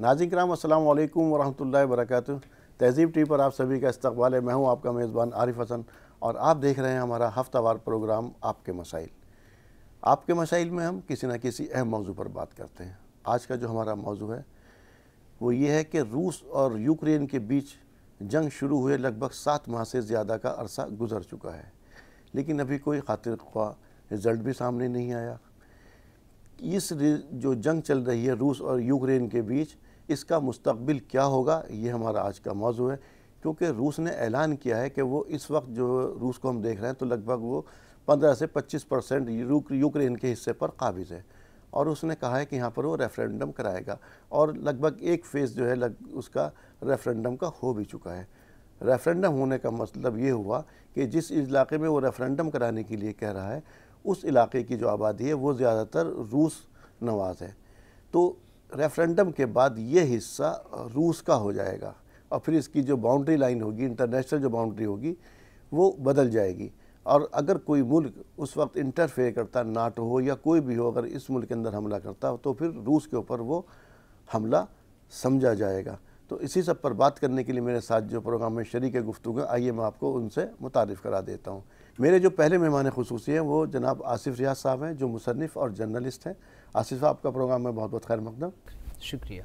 नाजिक राम असल वरहल वरक तहजीब टी पर आप सभी का इस्तबाल है मैं हूँ आपका मेज़बान आरिफ हसन और आप देख रहे हैं हमारा हफ्तावार प्रोग्राम आपके मसाइल आपके मसाइल में हम किसी न किसी अहम मौजू पर बात करते हैं आज का जो हमारा मौजू है वो ये है कि रूस और यूक्रेन के बीच जंग शुरू हुए लगभग सात माह से ज़्यादा का अरसा गुजर चुका है लेकिन अभी कोई खातिर ख्वा रिज़ल्ट भी सामने नहीं आया इस जो जंग चल रही है रूस और यूक्रेन के बीच इसका मुस्तबिल क्या होगा ये हमारा आज का मौजू है क्योंकि रूस ने ऐलान किया है कि वो इस वक्त जो रूस को हम देख रहे हैं तो लगभग वो 15 से 25 परसेंट यूक्रेन के हिस्से पर काबिज़ है और उसने कहा है कि यहाँ पर वो रेफरेंडम कराएगा और लगभग एक फ़ेज़ जो है लग उसका रेफरेंडम का हो भी चुका है रेफरेंडम होने का मतलब ये हुआ कि जिस इलाके में वो रेफरेंडम कराने के लिए कह रहा है उस इलाके की जो आबादी है वो ज़्यादातर रूस नवाज है तो रेफरेंडम के बाद ये हिस्सा रूस का हो जाएगा और फिर इसकी जो बाउंड्री लाइन होगी इंटरनेशनल जो बाउंड्री होगी वो बदल जाएगी और अगर कोई मुल्क उस वक्त इंटरफेयर करता नाटो हो या कोई भी हो अगर इस मुल्क के अंदर हमला करता तो फिर रूस के ऊपर वो हमला समझा जाएगा तो इसी सब पर बात करने के लिए मेरे साथ जो प्रोग्राम में शरीक गुफ्तु आइए मैं आपको उनसे मुतारफ़ करा देता हूँ मेरे जो पहले मेहमान खसूसी हैं वो जनाब आसिफ रियाज साहब हैं जो मुसनफ़ और जर्नलिस्ट हैं आसिफ साहब का प्रोग्राम में बहुत बहुत खैर मकदम शुक्रिया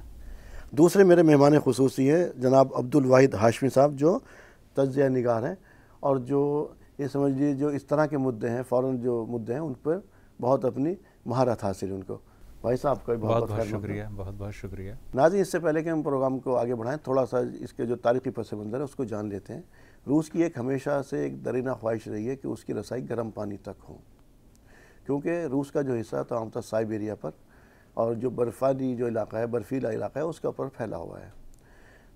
दूसरे मेरे मेहमान खसूसी हैं जनाब अब्दुल वाहिद हाशमी साहब जो तजिया नगार हैं और जो ये समझिए जो इस तरह के मुद्दे हैं फ़ौर जो मुद्दे हैं उन पर बहुत अपनी महारत हासिल उनको भाई साहब का भी बहुत बहुत, बहुत शुक्रिया बहुत बहुत शुक्रिया नाजी इससे पहले कि हम प्रोग्राम को आगे बढ़ाएं थोड़ा सा इसके जो तारीखी पस मंज़र है उसको जान लेते हैं रूस की एक हमेशा से एक दरीना ख्वाहिश रही है कि उसकी रसाई गर्म पानी तक हो क्योंकि रूस का जो हिस्सा था आमतौर साइबेरिया पर और जो बर्फ़ानी जो इलाका है बर्फ़ीला इलाका है उसके ऊपर फैला हुआ है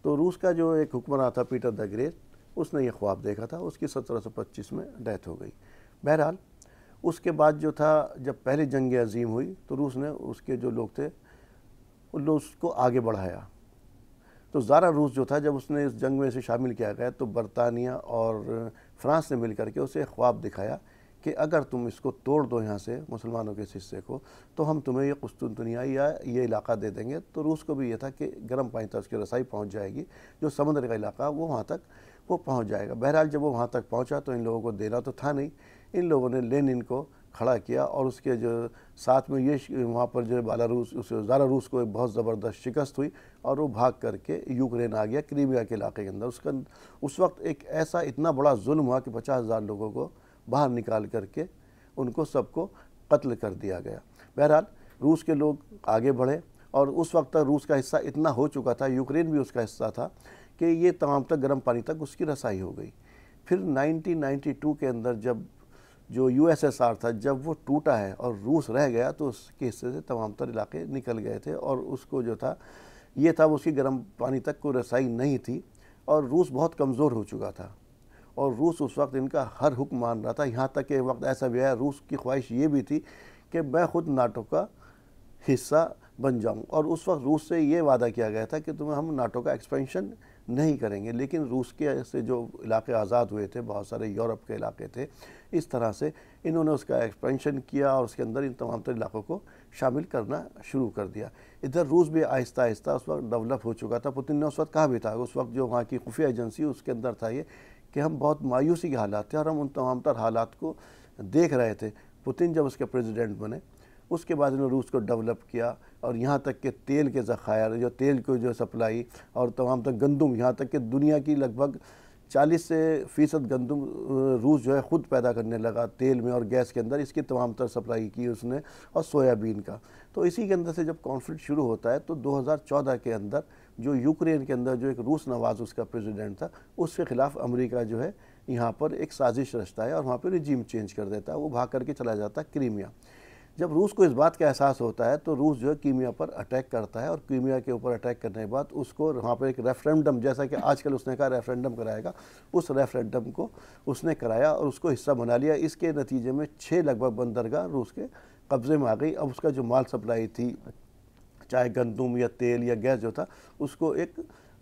तो रूस का जो एक हुक्मरान था पीटर द ग्रेट उसने ये ख्वाब देखा था उसकी सत्रह सौ पच्चीस में डेथ हो गई बहरहाल उसके बाद जो था जब पहली जंग अजीम हुई तो रूस ने उसके जो लोग थे उन लोग उसको आगे बढ़ाया तो ज़ारा रूस जो था जब उसने इस जंग में इसे शामिल किया गया तो बरतानिया और फ्रांस ने मिल करके उसे ख्वाब दिखाया कि अगर तुम इसको तोड़ दो यहाँ से मुसलमानों के इस हिस्से को तो हम तुम्हें ये दुनिया या ये इलाका दे देंगे तो रूस को भी ये था कि गर्म पानी तक उसकी रसाई पहुँच जाएगी जो समुद्र का इलाका वो वहाँ तक वो पहुँच जाएगा बहरहाल जब वो वहाँ तक पहुँचा तो इन लोगों को देना तो था नहीं इन लोगों ने लेनिन को खड़ा किया और उसके जो साथ में ये वहाँ पर जो है बालारूस उस ज़ारा रूस को एक बहुत ज़बरदस्त शिकस्त हुई और वो भाग करके यूक्रेन आ गया क्रीमिया के इलाके के अंदर उसका उस वक्त एक ऐसा इतना बड़ा जुल्म हुआ कि पचास हज़ार लोगों को बाहर निकाल करके उनको सबको कत्ल कर दिया गया बहरहाल रूस के लोग आगे बढ़े और उस वक्त तक रूस का हिस्सा इतना हो चुका था यूक्रेन भी उसका हिस्सा था कि ये तमाम तक गर्म पानी तक उसकी रसाई हो गई फिर 1992 के अंदर जब जो यूएसएसआर था जब वो टूटा है और रूस रह गया तो उसके हिस्से से तमाम तर इलाके निकल गए थे और उसको जो था ये था उसकी गर्म पानी तक कोई रसाई नहीं थी और रूस बहुत कमज़ोर हो चुका था और रूस उस वक्त इनका हर हुक्म मान रहा था यहाँ तक के वक्त ऐसा भी आया रूस की ख्वाहिश ये भी थी कि मैं खुद नाटो का हिस्सा बन जाऊँ और उस वक्त रूस से ये वादा किया गया था कि तुम्हें हम नाटो का एक्सपेंशन नहीं करेंगे लेकिन रूस के से जो इलाके आज़ाद हुए थे बहुत सारे यूरोप के इलाके थे इस तरह से इन्होंने उसका एक्सपेंशन किया और उसके अंदर इन तमाम तर इलाकों को शामिल करना शुरू कर दिया इधर रूस भी आहिस्ता आहिस्ता उस वक्त डेवलप हो चुका था पुतिन ने उस वक्त कहा भी था उस वक्त जो वहाँ की खुफिया एजेंसी उसके अंदर था ये कि हम बहुत मायूसी के हालात थे और हम उन तमाम तर हालात को देख रहे थे पुतिन जब उसके प्रेसिडेंट बने उसके बाद उन्होंने रूस को डेवलप किया और यहाँ तक के तेल के ज़खायर जो तेल को जो सप्लाई और तमाम तक गंदुम यहाँ तक कि दुनिया की लगभग चालीस से फ़ीसद गंदुम रूस जो है ख़ुद पैदा करने लगा तेल में और गैस के अंदर इसकी तमाम तर सप्लाई की उसने और सोयाबीन का तो इसी के अंदर से जब कॉन्फ्लिक्ट शुरू होता है तो 2014 के अंदर जो यूक्रेन के अंदर जो एक रूस नवाज उसका प्रेसिडेंट था उसके ख़िलाफ़ अमेरिका जो है यहाँ पर एक साजिश रचता है और वहाँ पर रिजीम चेंज कर देता है वो भाग करके चला जाता है क्रीमिया जब रूस को इस बात का एहसास होता है तो रूस जो है कीमिया पर अटैक करता है और कीमिया के ऊपर अटैक करने के बाद उसको वहाँ पर एक रेफरेंडम जैसा कि आजकल उसने कहा रेफरेंडम कराएगा उस रेफरेंडम को उसने कराया और उसको हिस्सा बना लिया इसके नतीजे में छः लगभग बंदरगाह रूस के कब्ज़े में आ गई अब उसका जो माल सप्लाई थी चाहे गंदुम या तेल या गैस जो था उसको एक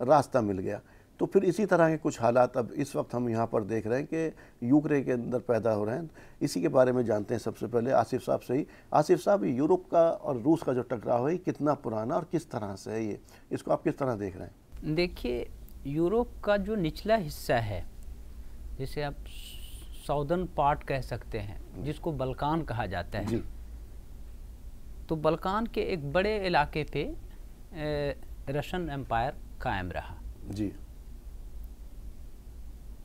रास्ता मिल गया तो फिर इसी तरह के कुछ हालात अब इस वक्त हम यहाँ पर देख रहे हैं कि यूक्रेन के अंदर पैदा हो रहे हैं इसी के बारे में जानते हैं सबसे पहले आसिफ साहब से ही आसिफ साहब यूरोप का और रूस का जो टकराव है कितना पुराना और किस तरह से है ये इसको आप किस तरह देख रहे हैं देखिए यूरोप का जो निचला हिस्सा है जिसे आप साउदर्न पार्ट कह सकते हैं जिसको बलकान कहा जाता है तो बलकान के एक बड़े इलाके पे रशन एम्पायर कायम रहा जी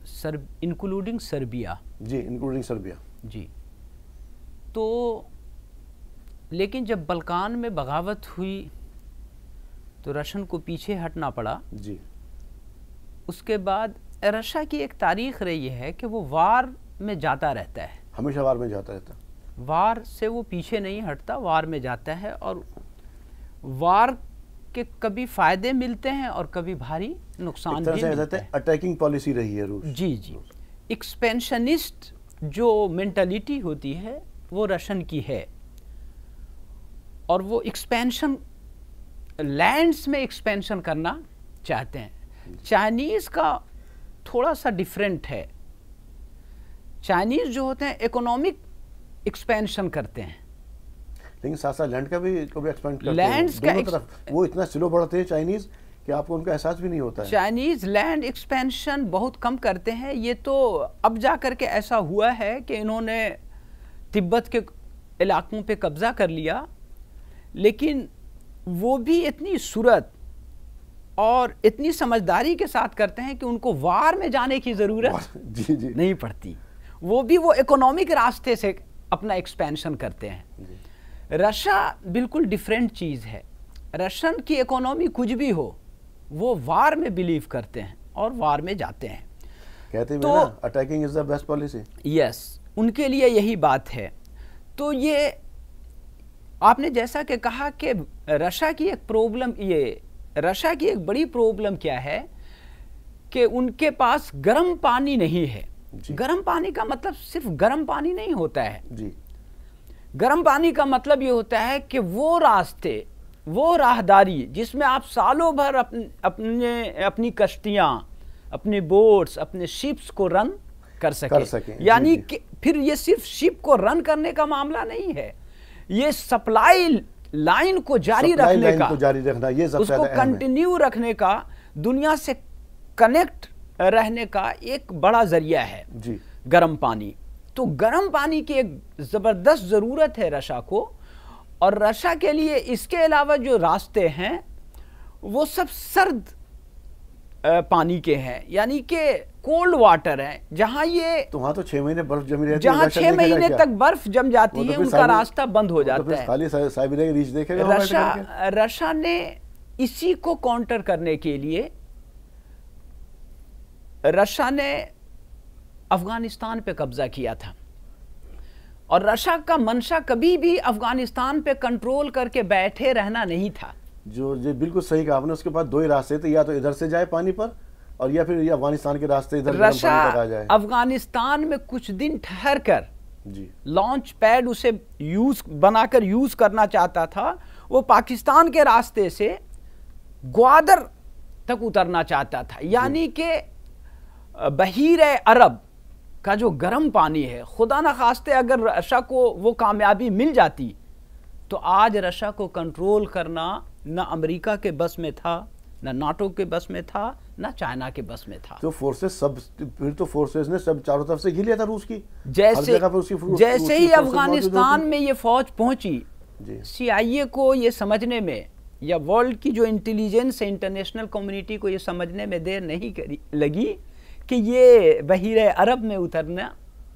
सर इंक्लूडिंग सर्बिया जी इंक्लूडिंग सर्बिया जी तो लेकिन जब बलकान में बगावत हुई तो रशन को पीछे हटना पड़ा जी उसके बाद रशा की एक तारीख रही है कि वो वार में जाता रहता है हमेशा वार में जाता रहता वार से वो पीछे नहीं हटता वार में जाता है और वार कि कभी फायदे मिलते हैं और कभी भारी नुकसान भी मिलते हैं अटैकिंग पॉलिसी रही है रूस जी जी एक्सपेंशनिस्ट जो मेंटालिटी होती है वो रशन की है और वो एक्सपेंशन लैंड्स में एक्सपेंशन करना चाहते हैं चाइनीज़ का थोड़ा सा डिफरेंट है चाइनीज़ जो होते हैं इकोनॉमिक एक्सपेंशन करते हैं लेकिन साथ साथ लैंड का भी को भी एक्सपेंड करते लैंड्स तरफ वो इतना स्लो बढ़ते हैं चाइनीज कि आपको उनका एहसास भी नहीं होता चाइनीज लैंड एक्सपेंशन बहुत कम करते हैं ये तो अब जा करके ऐसा हुआ है कि इन्होंने तिब्बत के इलाकों पे कब्जा कर लिया लेकिन वो भी इतनी सूरत और इतनी समझदारी के साथ करते हैं कि उनको वार में जाने की ज़रूरत जी जी नहीं पड़ती वो भी वो इकोनॉमिक रास्ते से अपना एक्सपेंशन करते हैं जी। रशा बिल्कुल डिफरेंट चीज़ है रशियन की इकोनॉमी कुछ भी हो वो वार में बिलीव करते हैं और वार में जाते हैं कहते तो attacking is the best policy yes उनके लिए यही बात है तो ये आपने जैसा कि कहा कि रशा की एक प्रॉब्लम ये रशा की एक बड़ी प्रॉब्लम क्या है कि उनके पास गर्म पानी नहीं है गर्म पानी का मतलब सिर्फ गर्म पानी नहीं होता है जी गर्म पानी का मतलब ये होता है कि वो रास्ते वो राहदारी जिसमें आप सालों भर अपने अपने अपनी कश्तियाँ अपने बोट्स अपने शिप्स को रन कर सके, कर सके यानी कि फिर ये सिर्फ शिप को रन करने का मामला नहीं है ये सप्लाई लाइन को जारी रखने का को जारी रखना ये उसको कंटिन्यू रखने का दुनिया से कनेक्ट रहने का एक बड़ा जरिया है जी गर्म पानी तो गर्म पानी की एक ज़बरदस्त ज़रूरत है रशा को और रशा के लिए इसके अलावा जो रास्ते हैं वो सब सर्द पानी के हैं यानी कि कोल्ड वाटर है जहाँ ये तो वहाँ तो छह महीने बर्फ जमी रहती जहाँ छह महीने तक बर्फ जम जाती तो है उनका रास्ता बंद हो तो जाता है खाली देखेगा रशा रशा ने इसी को काउंटर करने के लिए रशा ने अफगानिस्तान पे कब्जा किया था और रशा का मंशा कभी भी अफगानिस्तान पे कंट्रोल करके बैठे रहना नहीं था जो ये बिल्कुल सही कहा आपने उसके पास दो ही रास्ते थे या तो इधर से जाए पानी पर और या फिर अफगानिस्तान के रास्ते इधर रशा अफगानिस्तान में कुछ दिन ठहर कर लॉन्च पैड उसे यूज बनाकर यूज करना चाहता था वो पाकिस्तान के रास्ते से ग्वादर तक उतरना चाहता था यानी कि बहिर अरब का जो गर्म पानी है खुदा न खास्ते अगर रशा को वो कामयाबी मिल जाती तो आज रशा को कंट्रोल करना ना अमेरिका के बस में था ना नाटो के बस में था ना चाइना के बस में था तो फोर्सेस सब फिर तो फोर्सेस ने सब चारों तरफ से घिर लिया था रूस की जैसे उसकी जैसे ही अफगानिस्तान में ये फौज पहुंची सीआईए को ये समझने में या वर्ल्ड की जो इंटेलिजेंस है इंटरनेशनल कम्युनिटी को ये समझने में देर नहीं करी लगी कि ये बहिर अरब में उतरना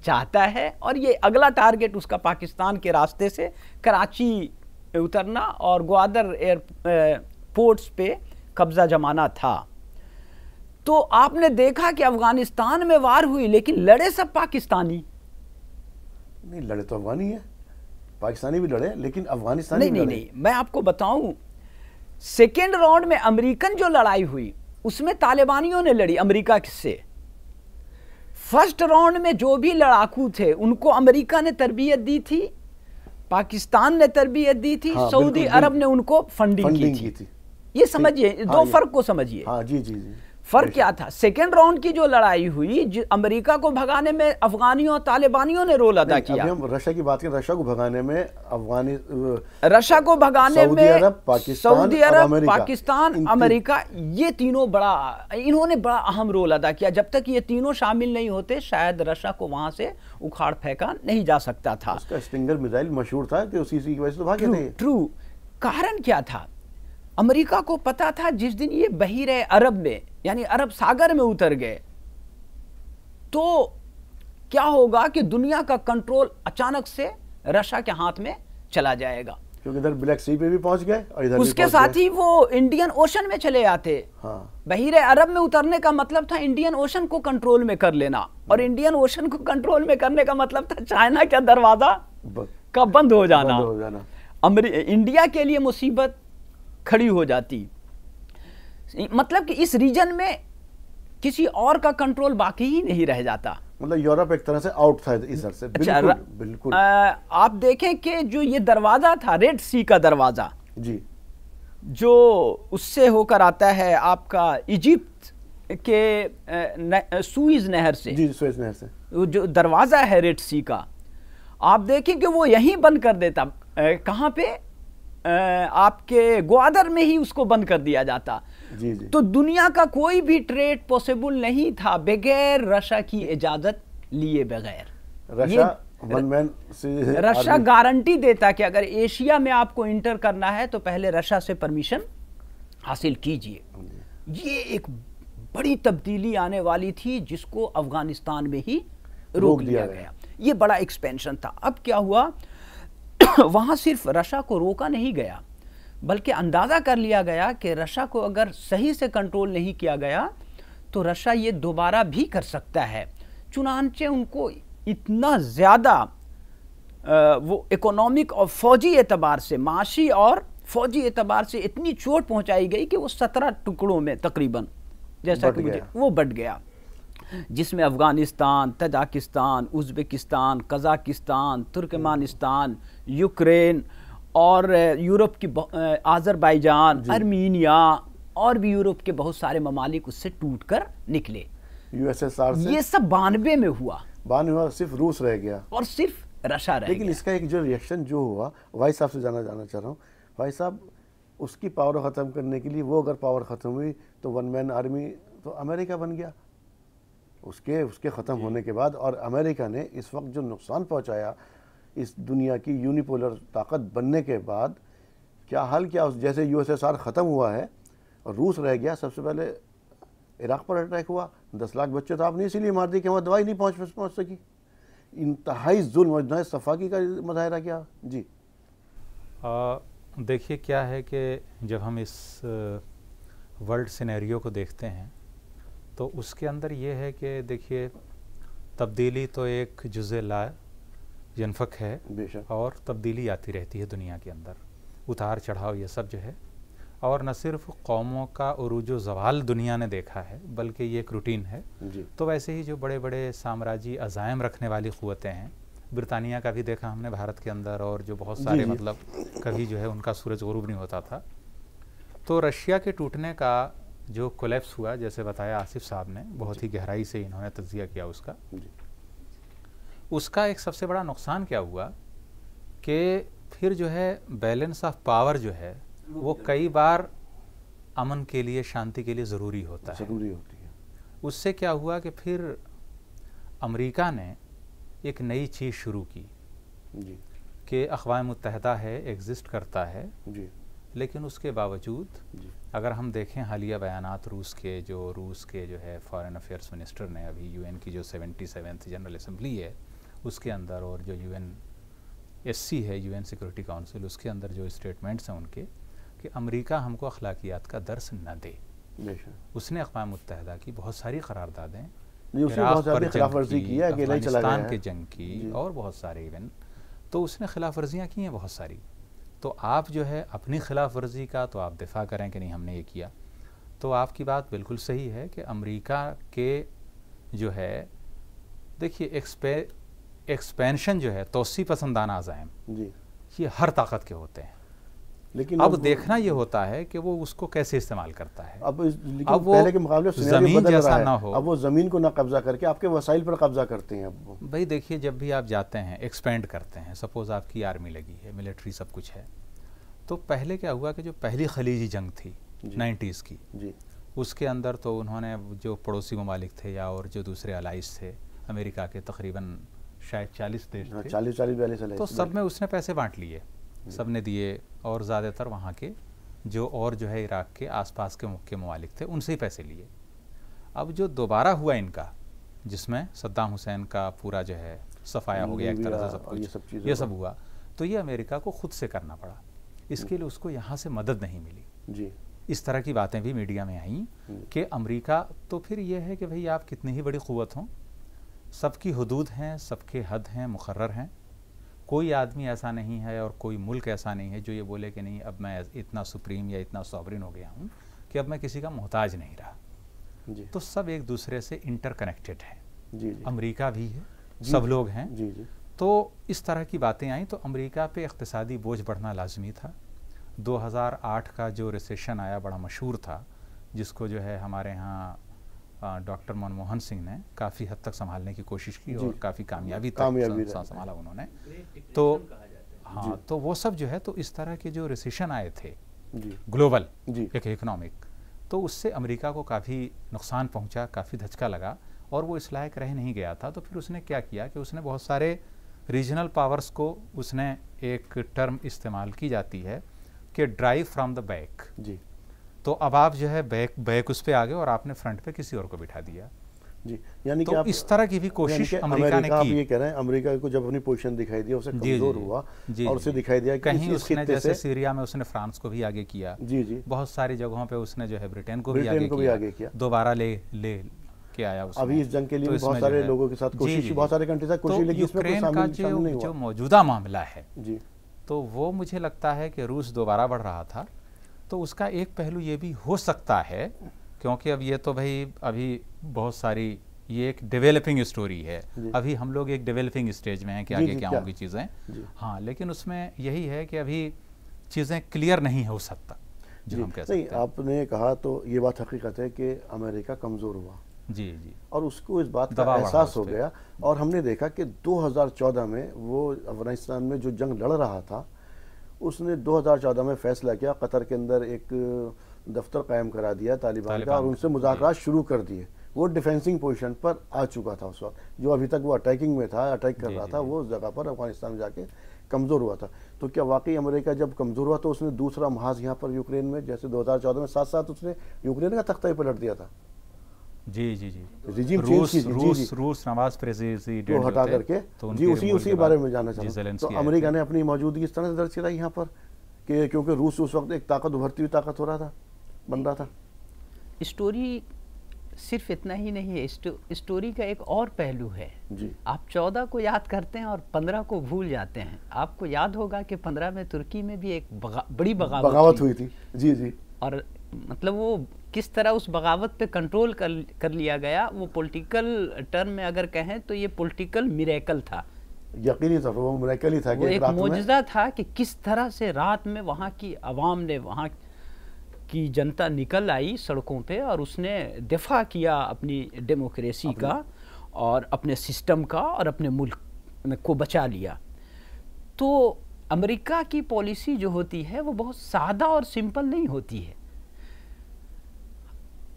चाहता है और ये अगला टारगेट उसका पाकिस्तान के रास्ते से कराची उतरना और ग्वादर एयर पोर्ट्स पे कब्ज़ा जमाना था तो आपने देखा कि अफगानिस्तान में वार हुई लेकिन लड़े सब पाकिस्तानी नहीं लड़े तो अफगानी है पाकिस्तानी भी लड़े लेकिन अफगानिस्तान नहीं नहीं नहीं मैं आपको बताऊं सेकेंड राउंड में अमरीकन जो लड़ाई हुई उसमें तालिबानियों ने लड़ी अमरीका से फर्स्ट राउंड में जो भी लड़ाकू थे उनको अमेरिका ने तरबियत दी थी पाकिस्तान ने तरबियत दी थी हाँ, सऊदी अरब ने उनको फंडिंग, फंडिंग की थी, की थी। ये समझिए हाँ, दो हाँ, फर्क को समझिए हाँ, जी जी जी फर्क क्या था सेकेंड राउंड की जो लड़ाई हुई अमेरिका को भगाने में अफगानियों तालिबानियों ने रोल अदा किया हम रशिया की बात करें रशिया को भगाने में अफगानी रशिया को भगाने में सऊदी अरब पाकिस्तान अमेरिका ये तीनों बड़ा इन्होंने बड़ा अहम रोल अदा किया जब तक ये तीनों शामिल नहीं होते शायद रशिया को वहां से उखाड़ फेंका नहीं जा सकता था स्टिंगर मिजाइल मशहूर था कि उसी की वजह से तो भागे थे ट्रू कारण क्या था अमेरिका को पता था जिस दिन ये बहिर अरब में यानी अरब सागर में उतर गए तो क्या होगा कि दुनिया का कंट्रोल अचानक से रशिया के हाथ में चला जाएगा क्योंकि इधर ब्लैक सी पे भी पहुंच गए उसके साथ ही वो इंडियन ओशन में चले आते हाँ। बहिर अरब में उतरने का मतलब था इंडियन ओशन को कंट्रोल में कर लेना और इंडियन हाँ। ओशन को कंट्रोल में करने का मतलब था चाइना का दरवाजा का बंद हो जाना, बंद हो जाना। इंडिया के लिए मुसीबत खड़ी हो जाती मतलब कि इस रीजन में किसी और का कंट्रोल बाकी ही नहीं रह जाता मतलब यूरोप एक तरह से आउट था इस से अच्छा, बिल्कुल, बिल्कुल। आ, आप देखें कि जो ये दरवाज़ा था रेड सी का दरवाज़ा जी जो उससे होकर आता है आपका इजिप्ट के सुइज नहर से जी सुइज नहर से जो दरवाज़ा है रेड सी का आप देखें कि वो यहीं बंद कर देता कहाँ पे आ, आपके ग्वादर में ही उसको बंद कर दिया जाता जी जी तो दुनिया का कोई भी ट्रेड पॉसिबल नहीं था बगैर रशा की इजाजत लिए बगैर रशा गारंटी देता कि अगर एशिया में आपको इंटर करना है तो पहले रशा से परमिशन हासिल कीजिए ये एक बड़ी तब्दीली आने वाली थी जिसको अफगानिस्तान में ही रोक लिया गया ये बड़ा एक्सपेंशन था अब क्या हुआ वहां सिर्फ रशा को रोका नहीं गया बल्कि अंदाज़ा कर लिया गया कि रशा को अगर सही से कंट्रोल नहीं किया गया तो रशा ये दोबारा भी कर सकता है चुनानचे उनको इतना ज़्यादा वो इकोनॉमिक और फौजी एतबार से माशी और फौजी एतबार से इतनी चोट पहुंचाई गई कि वो सत्रह टुकड़ों में तकरीबन जैसा कि मुझे वो बट गया जिसमें Afghanistan Tajikistan Uzbekistan Kazakhstan Turkmenistan Ukraine और यूरोप की आज़रबाईजान अर्मीनिया और भी यूरोप के बहुत सारे ममालिक उससे टूट कर निकले यूएसएसआर ये सब बानवे में हुआ बानवे हुआ सिर्फ रूस रह गया और सिर्फ रशा रह लेकिन इसका एक जो रिएक्शन जो हुआ भाई साहब से जाना जाना चाह रहा हूँ भाई साहब उसकी पावर ख़त्म करने के लिए वो अगर पावर ख़त्म हुई तो वन मैन आर्मी तो अमेरिका बन गया उसके उसके ख़त्म होने के बाद और अमेरिका ने इस वक्त जो नुकसान पहुंचाया इस दुनिया की यूनिपोलर ताकत बनने के बाद क्या हल क्या उस जैसे यूएसएसआर ख़त्म हुआ है और रूस रह गया सबसे पहले इराक़ पर अटैक हुआ दस लाख बच्चे तो आपने इसीलिए मार दिए कि वहाँ दवाई नहीं पहुँच पहुँच सकी इंतहाई जुल्म सफाकी का मुजाहरा क्या जी देखिए क्या है कि जब हम इस वर्ल्ड सिनेरियो को देखते हैं तो उसके अंदर ये है कि देखिए तब्दीली तो एक जुज़े ला जनफक है और तब्दीली आती रहती है दुनिया के अंदर उतार चढ़ाव ये सब जो है और न सिर्फ कौमों का अरूज जवाल दुनिया ने देखा है बल्कि ये एक रूटीन है तो वैसे ही जो बड़े बड़े साम्राज्य अजायम रखने वाली क़वतें हैं बरतानिया का भी देखा हमने भारत के अंदर और जो बहुत सारे मतलब कभी जो है उनका सूरज गरूब नहीं होता था तो रशिया के टूटने का जो कोलेप्स हुआ जैसे बताया आसिफ साहब ने बहुत ही गहराई से इन्होंने तजिया किया उसका उसका एक सबसे बड़ा नुकसान क्या हुआ कि फिर जो है बैलेंस ऑफ पावर जो है वो कई बार अमन के लिए शांति के लिए ज़रूरी होता है ज़रूरी होती है उससे क्या हुआ कि फिर अमेरिका ने एक नई चीज़ शुरू की जी कि अखवा मुतहदा है एग्जिस्ट करता है जी लेकिन उसके बावजूद अगर हम देखें हालिया बयानात रूस के जो रूस के जो है फॉरेन अफेयर्स मिनिस्टर ने अभी यूएन की जो सेवेंटी सेवेंथ जनरल असम्बली है उसके अंदर और जो यू एन है यू सिक्योरिटी काउंसिल उसके अंदर जो स्टेटमेंट्स हैं उनके कि अमरीका हमको अखलाकियात का दर्स न दे उसने अकवा मुत की बहुत सारी करारदादें पाकिस्तान के जंग की और बहुत सारे इवन तो उसने खिलाफ वर्जियाँ की हैं बहुत सारी तो आप जो है अपनी खिलाफ वर्जी का तो आप दिफा करें कि नहीं हमने ये किया तो आपकी बात बिल्कुल सही है कि अमरीका के जो है देखिए एक्सपे एक्सपेंशन जो है तोसी पसंदाना अजायम ये हर ताकत के होते हैं लेकिन अब देखना ये होता है कि वो उसको कैसे इस्तेमाल करता है अब अब वो पहले के मुकाबले जमीन जैसा ना हो अब वो ज़मीन को ना कब्जा करके आपके वसाइल पर कब्जा करते हैं अब भाई देखिए जब भी आप जाते हैं एक्सपेंड करते हैं सपोज़ आपकी आर्मी लगी है मिलिट्री सब कुछ है तो पहले क्या हुआ कि जो पहली खलीजी जंग थी नाइन्टीज़ की जी उसके अंदर तो उन्होंने जो पड़ोसी ममालिक थे या और जो दूसरे अलाइज थे अमेरिका के तकरीबन शायद चालीस देश हाँ, चालीस चालीस बयालीस तो सब में उसने पैसे बांट लिए हम्म। सब ने दिए और ज़्यादातर वहाँ के जो और जो है इराक के आसपास के मुख्य ममालिक थे उनसे ही पैसे लिए अब जो दोबारा हुआ इनका जिसमें सद्दाम हुसैन का पूरा जो है सफाया हो गया एक तरह से सब कुछ ये सब, ये सब हुआ तो ये अमेरिका को खुद से करना पड़ा इसके हम्म। लिए उसको यहाँ से मदद नहीं मिली जी इस तरह की बातें भी मीडिया में आईं हम्म। कि अमेरिका तो फिर यह है कि भाई आप कितनी ही बड़ी क़वत हों सबकी हदूद हैं सबके हद हैं मुकर हैं कोई आदमी ऐसा नहीं है और कोई मुल्क ऐसा नहीं है जो ये बोले कि नहीं अब मैं इतना सुप्रीम या इतना सॉवरिन हो गया हूँ कि अब मैं किसी का मोहताज नहीं रहा जी। तो सब एक दूसरे से इंटरकनेक्टेड है जी जी। अमरीका भी है सब लोग हैं जी जी। तो इस तरह की बातें आई तो अमरीका पे इकतसादी बोझ बढ़ना लाजमी था 2008 का जो रिसेशन आया बड़ा मशहूर था जिसको जो है हमारे यहाँ डॉक्टर मनमोहन सिंह ने काफ़ी हद तक संभालने की कोशिश की और काफ़ी कामयाबी तक संभाला उन्होंने तो, तो हाँ तो वो सब जो है तो इस तरह के जो रिसेशन आए थे ग्लोबल एक इकोनॉमिक तो उससे अमेरिका को काफ़ी नुकसान पहुंचा काफ़ी धचका लगा और वो इस लायक रह नहीं गया था तो फिर उसने क्या किया कि उसने बहुत सारे रीजनल पावर्स को उसने एक टर्म इस्तेमाल की जाती है कि ड्राइव फ्रॉम द बैक जी तो अब आप जो है बैक बैक उस पर आ गए और आपने फ्रंट पे किसी और को बिठा दिया जी यानी तो कि आप इस तरह की भी कोशिश अमेरिका, अमेरिका ने की ये कह रहे हैं अमेरिका को जब अपनी पोजीशन दिखाई दी उसे कमजोर हुआ जी, और उसे दिखाई दिया कि कहीं उसने जैसे सीरिया में उसने फ्रांस को भी आगे किया जी जी बहुत सारी जगहों पे उसने जो है ब्रिटेन को ब्रिटेन भी आगे किया दोबारा ले ले के आया अभी इस जंग के लिए तो बहुत सारे लोगों के साथ कोशिश बहुत सारे कंट्री साथ कोशिश तो लेकिन यूक्रेन जो मौजूदा मामला है जी तो वो मुझे लगता है कि रूस दोबारा बढ़ रहा था तो उसका एक पहलू ये भी हो सकता है क्योंकि अब ये तो भाई अभी बहुत सारी ये एक डेवलपिंग स्टोरी है अभी हम लोग एक डेवलपिंग स्टेज में हैं कि आगे क्या होगी चीज़ें हाँ लेकिन उसमें यही है कि अभी चीज़ें क्लियर नहीं हो सकता जो हम कह सकते हैं आपने कहा तो ये बात हकीकत है कि अमेरिका कमज़ोर हुआ जी जी और उसको इस बात का एहसास हो गया और हमने देखा कि 2014 में वो अफगानिस्तान में जो जंग लड़ रहा था उसने 2014 में फैसला किया कतर के अंदर एक दफ्तर कायम करा दिया तालिबान का और उनसे मुजाकर शुरू कर दिए वो डिफेंसिंग पोजीशन पर आ चुका था उस वक्त जो अभी तक वो अटैकिंग में था अटैक कर रहा था वो उस जगह पर अफगानिस्तान में जाके कमज़ोर हुआ था तो क्या वाकई अमेरिका जब कमज़ोर हुआ तो उसने दूसरा महाज यहाँ पर यूक्रेन में जैसे 2014 में साथ साथ उसने यूक्रेन का तख्ता ही पलट दिया था जी जी जी रिजीम रूस चेंज रूस रूस नवाज प्रेसिडेंट को तो हटा करके तो जी उसी उसी के बारे में जानना चाहता तो अमेरिका ने अपनी मौजूदगी इस तरह से दर्ज कराई यहाँ पर कि क्योंकि रूस उस वक्त एक ताकत उभरती हुई ताकत हो रहा था बन रहा था स्टोरी सिर्फ इतना ही नहीं है स्टोरी का एक और पहलू है जी आप चौदह को याद करते हैं और पंद्रह को भूल जाते हैं आपको याद होगा कि पंद्रह में तुर्की में भी एक बड़ी बगावत हुई थी जी जी और मतलब वो किस तरह उस बगावत पे कंट्रोल कर कर लिया गया वो पॉलिटिकल टर्म में अगर कहें तो ये पॉलिटिकल मिरेकल था यकीनी तौर वो मिरेकल ही था कि एक मौजदा था कि किस तरह से रात में वहाँ की आवाम ने वहाँ की जनता निकल आई सड़कों पे और उसने दफा किया अपनी डेमोक्रेसी अपने? का और अपने सिस्टम का और अपने मुल्क को बचा लिया तो अमेरिका की पॉलिसी जो होती है वो बहुत सादा और सिंपल नहीं होती है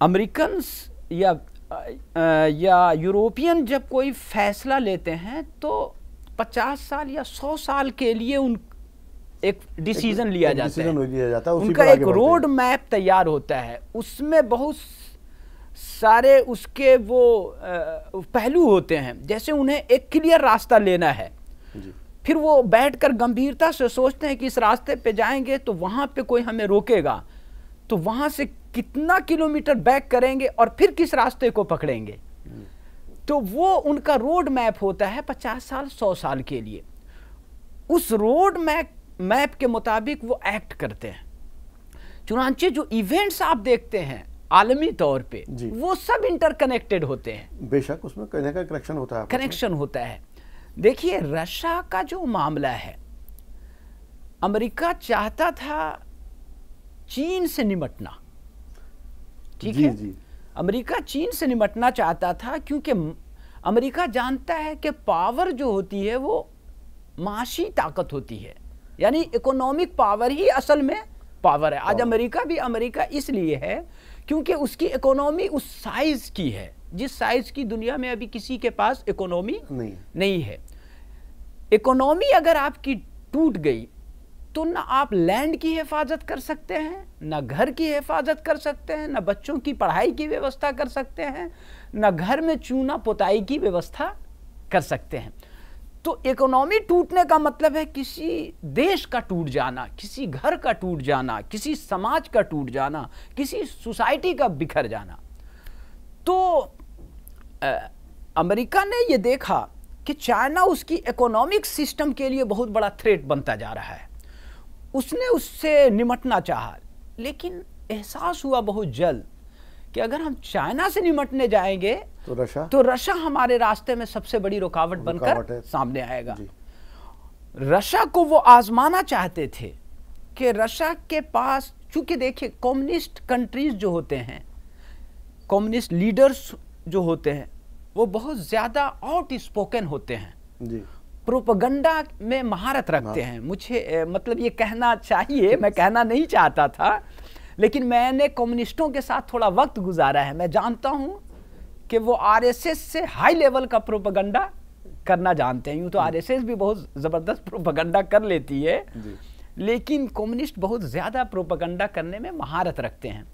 अमेरिकन या या यूरोपियन जब कोई फैसला लेते हैं तो 50 साल या 100 साल के लिए उन एक डिसीजन लिया, जाता है लिया जाता है उनका एक रोड मैप तैयार होता है उसमें बहुत सारे उसके वो पहलू होते हैं जैसे उन्हें एक क्लियर रास्ता लेना है फिर वो बैठकर गंभीरता से सोचते हैं कि इस रास्ते पे जाएंगे तो वहाँ पे कोई हमें रोकेगा तो वहां से कितना किलोमीटर बैक करेंगे और फिर किस रास्ते को पकड़ेंगे तो वो उनका रोड मैप होता है पचास साल सौ साल के लिए उस रोड मैप मैप के मुताबिक वो एक्ट करते हैं चुनाचे जो इवेंट्स आप देखते हैं आलमी तौर पे वो सब इंटरकनेक्टेड होते हैं बेशक उसमें कहने का कनेक्शन होता है कनेक्शन होता है देखिए रशा का जो मामला है अमेरिका चाहता था चीन से निमटना ठीक है जी। अमेरिका चीन से निमटना चाहता था क्योंकि अमेरिका जानता है कि पावर जो होती है वो माशी ताकत होती है यानी इकोनॉमिक पावर ही असल में पावर है आज अमेरिका भी अमेरिका इसलिए है क्योंकि उसकी इकोनॉमी उस साइज की है जिस साइज की दुनिया में अभी किसी के पास इकोनॉमी नहीं, नहीं है इकोनॉमी अगर आपकी टूट गई तो ना आप लैंड की हिफाजत कर सकते हैं ना घर की हिफाजत कर सकते हैं ना बच्चों की पढ़ाई की व्यवस्था कर सकते हैं ना घर में चूना पोताई की व्यवस्था कर सकते हैं तो इकोनॉमी टूटने का मतलब है किसी देश का टूट जाना किसी घर का टूट जाना किसी समाज का टूट जाना किसी सोसाइटी का बिखर जाना तो आ, अमेरिका ने ये देखा कि चाइना उसकी इकोनॉमिक सिस्टम के लिए बहुत बड़ा थ्रेट बनता जा रहा है उसने उससे निमटना चाहा लेकिन एहसास हुआ बहुत जल्द कि अगर हम चाइना से निमटने जाएंगे तो रशा तो रशा हमारे रास्ते में सबसे बड़ी रुकावट बनकर सामने आएगा रशा को वो आजमाना चाहते थे कि रशा के पास चूंकि देखिए कम्युनिस्ट कंट्रीज जो होते हैं कम्युनिस्ट लीडर्स जो होते हैं वो बहुत ज़्यादा आउट स्पोकन होते हैं जी प्रोपगंडा में महारत रखते हाँ। हैं मुझे मतलब ये कहना चाहिए मैं कहना नहीं चाहता था लेकिन मैंने कम्युनिस्टों के साथ थोड़ा वक्त गुजारा है मैं जानता हूँ कि वो आरएसएस से हाई लेवल का प्रोपगंडा करना जानते हैं यूँ तो हाँ। आरएसएस भी बहुत ज़बरदस्त प्रोपगंडा कर लेती है लेकिन कम्युनिस्ट बहुत ज़्यादा प्रोपगंडा करने में महारत रखते हैं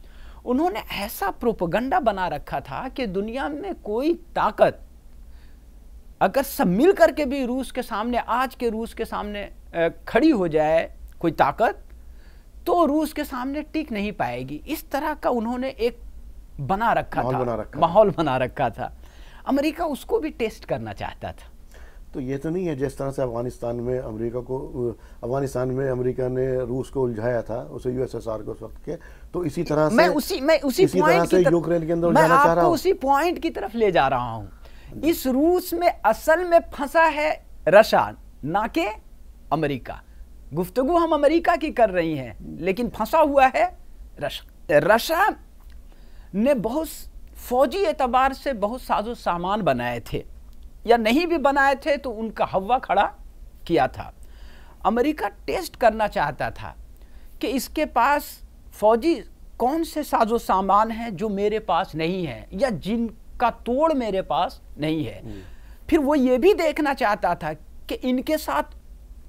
उन्होंने ऐसा प्रोपगंडा बना रखा था कि दुनिया में कोई ताकत अगर सब मिल करके भी रूस के सामने आज के रूस के सामने खड़ी हो जाए कोई ताकत तो रूस के सामने टिक नहीं पाएगी इस तरह का उन्होंने एक बना रखा था बना रखा माहौल बना रखा था अमेरिका उसको भी टेस्ट करना चाहता था तो ये तो नहीं है जिस तरह से अफगानिस्तान में अमेरिका को अफगानिस्तान में अमेरिका ने रूस को उलझाया था उसे यूएसएसआर को उस वक्त के तो इसी तरह से मैं उसी मैं उसी, यूक्रेन के अंदर मैं आपको उसी पॉइंट की तरफ ले जा रहा हूँ इस रूस में असल में फंसा है रशा ना के अमेरिका गुफ्तगु हम अमेरिका की कर रही हैं लेकिन फंसा हुआ है रशा रशा ने बहुत फौजी एतबार से बहुत साजो सामान बनाए थे या नहीं भी बनाए थे तो उनका हवा खड़ा किया था अमेरिका टेस्ट करना चाहता था कि इसके पास फौजी कौन से साजो सामान हैं जो मेरे पास नहीं है या जिन का तोड़ मेरे पास नहीं है हम्म। फिर वो ये भी देखना चाहता था कि इनके साथ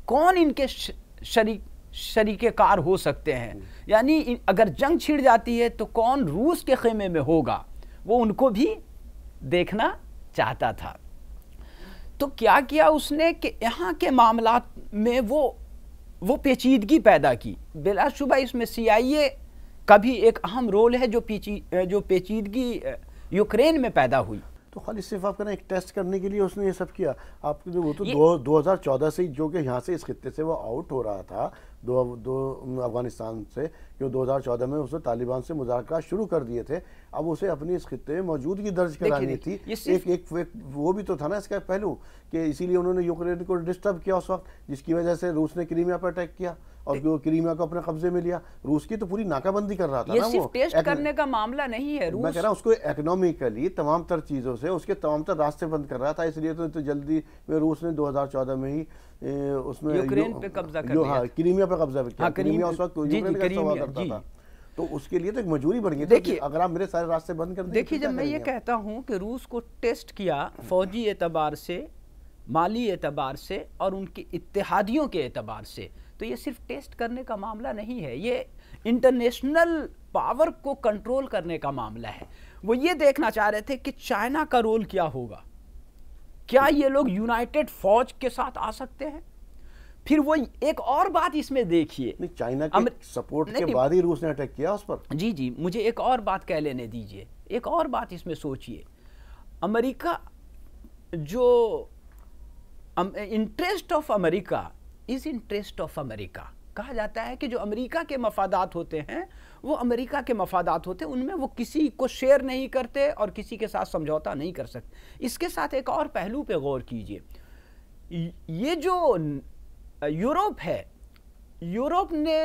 कौन इनके शरीक शरीक कार हो सकते हैं हम्म। यानी अगर जंग छिड़ जाती है तो कौन रूस के खेमे में होगा वो उनको भी देखना चाहता था तो क्या किया उसने कि यहाँ के मामला में वो वो पेचीदगी पैदा की बिलाशुबा इसमें सी आई ए का भी एक अहम रोल है जो पीची जो पेचीदगी यूक्रेन में पैदा हुई तो खाली सिर्फ आप हैं एक टेस्ट करने के लिए उसने ये सब किया आप जो वो तो दो हज़ार चौदह से जो कि यहाँ से इस खत्े से वो आउट हो रहा था दो दो अफगानिस्तान से क्यों 2014 में उसने तालिबान से मुजाकर शुरू कर दिए थे अब उसे अपनी इस खत्े में मौजूदगी दर्ज करानी थी एक, एक एक वो भी तो था ना इसका पहलू कि इसीलिए उन्होंने यूक्रेन को डिस्टर्ब किया उस वक्त जिसकी वजह से रूस ने क्रीमिया पर अटैक किया और वो क्रीमिया को अपने कब्जे में लिया रूस की तो पूरी नाकाबंदी कर रहा था ये ना वो टेस्ट करने का मामला नहीं है रूस मैं कह रहा उसको इकोनॉमिकली तमाम तर चीज़ों से उसके तमाम तर रास्ते बंद कर रहा था इसलिए तो, तो जल्दी में रूस ने 2014 में ही उसमें यूक्रेन पे कब्जा कर लिया हाँ, क्रीमिया पे कब्जा किया हाँ, क्रीमिया उस वक्त यूक्रेन का सवाल करता था तो उसके लिए तो एक मजबूरी बन गई देखिए अगर आप मेरे सारे रास्ते बंद कर देखिए तो जब मैं ये कहता हूँ कि रूस को टेस्ट किया फौजी एतबार से माली एतबार से और उनके इतिहादियों के एतबार से तो ये सिर्फ टेस्ट करने का मामला नहीं है ये इंटरनेशनल पावर को कंट्रोल करने का मामला है वो ये देखना चाह रहे थे कि चाइना का रोल क्या होगा क्या ये लोग यूनाइटेड फौज के साथ आ सकते हैं फिर वो एक और बात इसमें देखिए चाइना के सपोर्ट के बाद ही रूस ने अटैक किया उस पर जी जी मुझे एक और बात कह लेने दीजिए एक और बात इसमें सोचिए अमेरिका जो interest of America is interest of America कहा जाता है कि जो अमेरिका के मफादात होते हैं वो अमेरिका के मफादात होते हैं उनमें वो किसी को शेयर नहीं करते और किसी के साथ समझौता नहीं कर सकते इसके साथ एक और पहलू पे गौर कीजिए ये जो यूरोप है यूरोप ने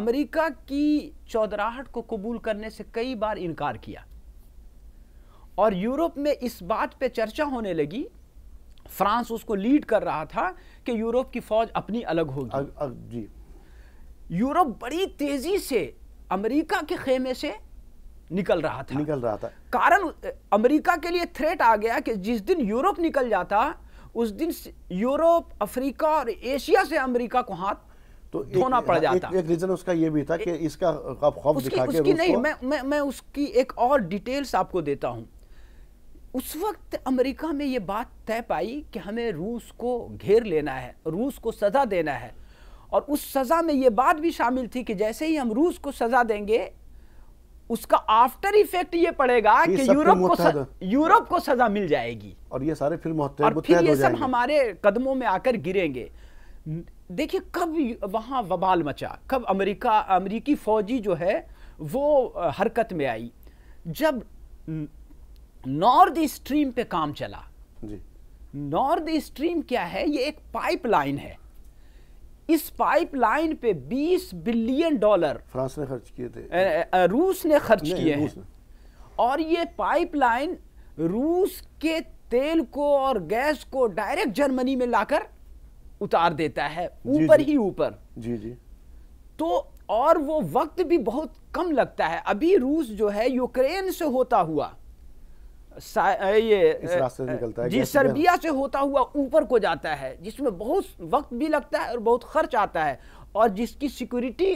अमेरिका की चौधराहट को कबूल करने से कई बार इनकार किया और यूरोप में इस बात पे चर्चा होने लगी फ्रांस उसको लीड कर रहा था कि यूरोप की फौज अपनी अलग होगी अग, अग, जी यूरोप बड़ी तेजी से अमेरिका के खेमे से निकल रहा था निकल रहा था कारण अमेरिका के लिए थ्रेट आ गया कि जिस दिन यूरोप निकल जाता उस दिन यूरोप अफ्रीका और एशिया से अमेरिका को हाथ तो धोना पड़ जाता एक, एक रीजन उसका ये भी था कि इसका खौफ दिखा उसकी, के उसकी नहीं मैं, मैं मैं उसकी एक और डिटेल्स आपको देता हूं उस वक्त अमेरिका में ये बात तय पाई कि हमें रूस को घेर लेना है रूस को सज़ा देना है और उस सज़ा में ये बात भी शामिल थी कि जैसे ही हम रूस को सज़ा देंगे उसका आफ्टर इफेक्ट ये पड़ेगा कि यूरोप को तो। यूरोप को सज़ा मिल जाएगी और ये सारे फिर और फिर ये सब हमारे कदमों में आकर गिरेंगे देखिए कब वहाँ वबाल मचा कब अमेरिका अमेरिकी फ़ौजी जो है वो हरकत में आई जब नॉर्थ स्ट्रीम पे काम चला नॉर्थ स्ट्रीम क्या है ये एक पाइपलाइन है इस पाइपलाइन पे 20 बिलियन डॉलर फ्रांस ने खर्च किए थे रूस ने खर्च किए हैं और ये पाइपलाइन रूस के तेल को और गैस को डायरेक्ट जर्मनी में लाकर उतार देता है ऊपर ही ऊपर जी जी तो और वो वक्त भी बहुत कम लगता है अभी रूस जो है यूक्रेन से होता हुआ ये इस रास्ते से निकलता है जी सर्बिया से होता हुआ ऊपर को जाता है जिसमें बहुत वक्त भी लगता है और बहुत खर्च आता है और जिसकी सिक्योरिटी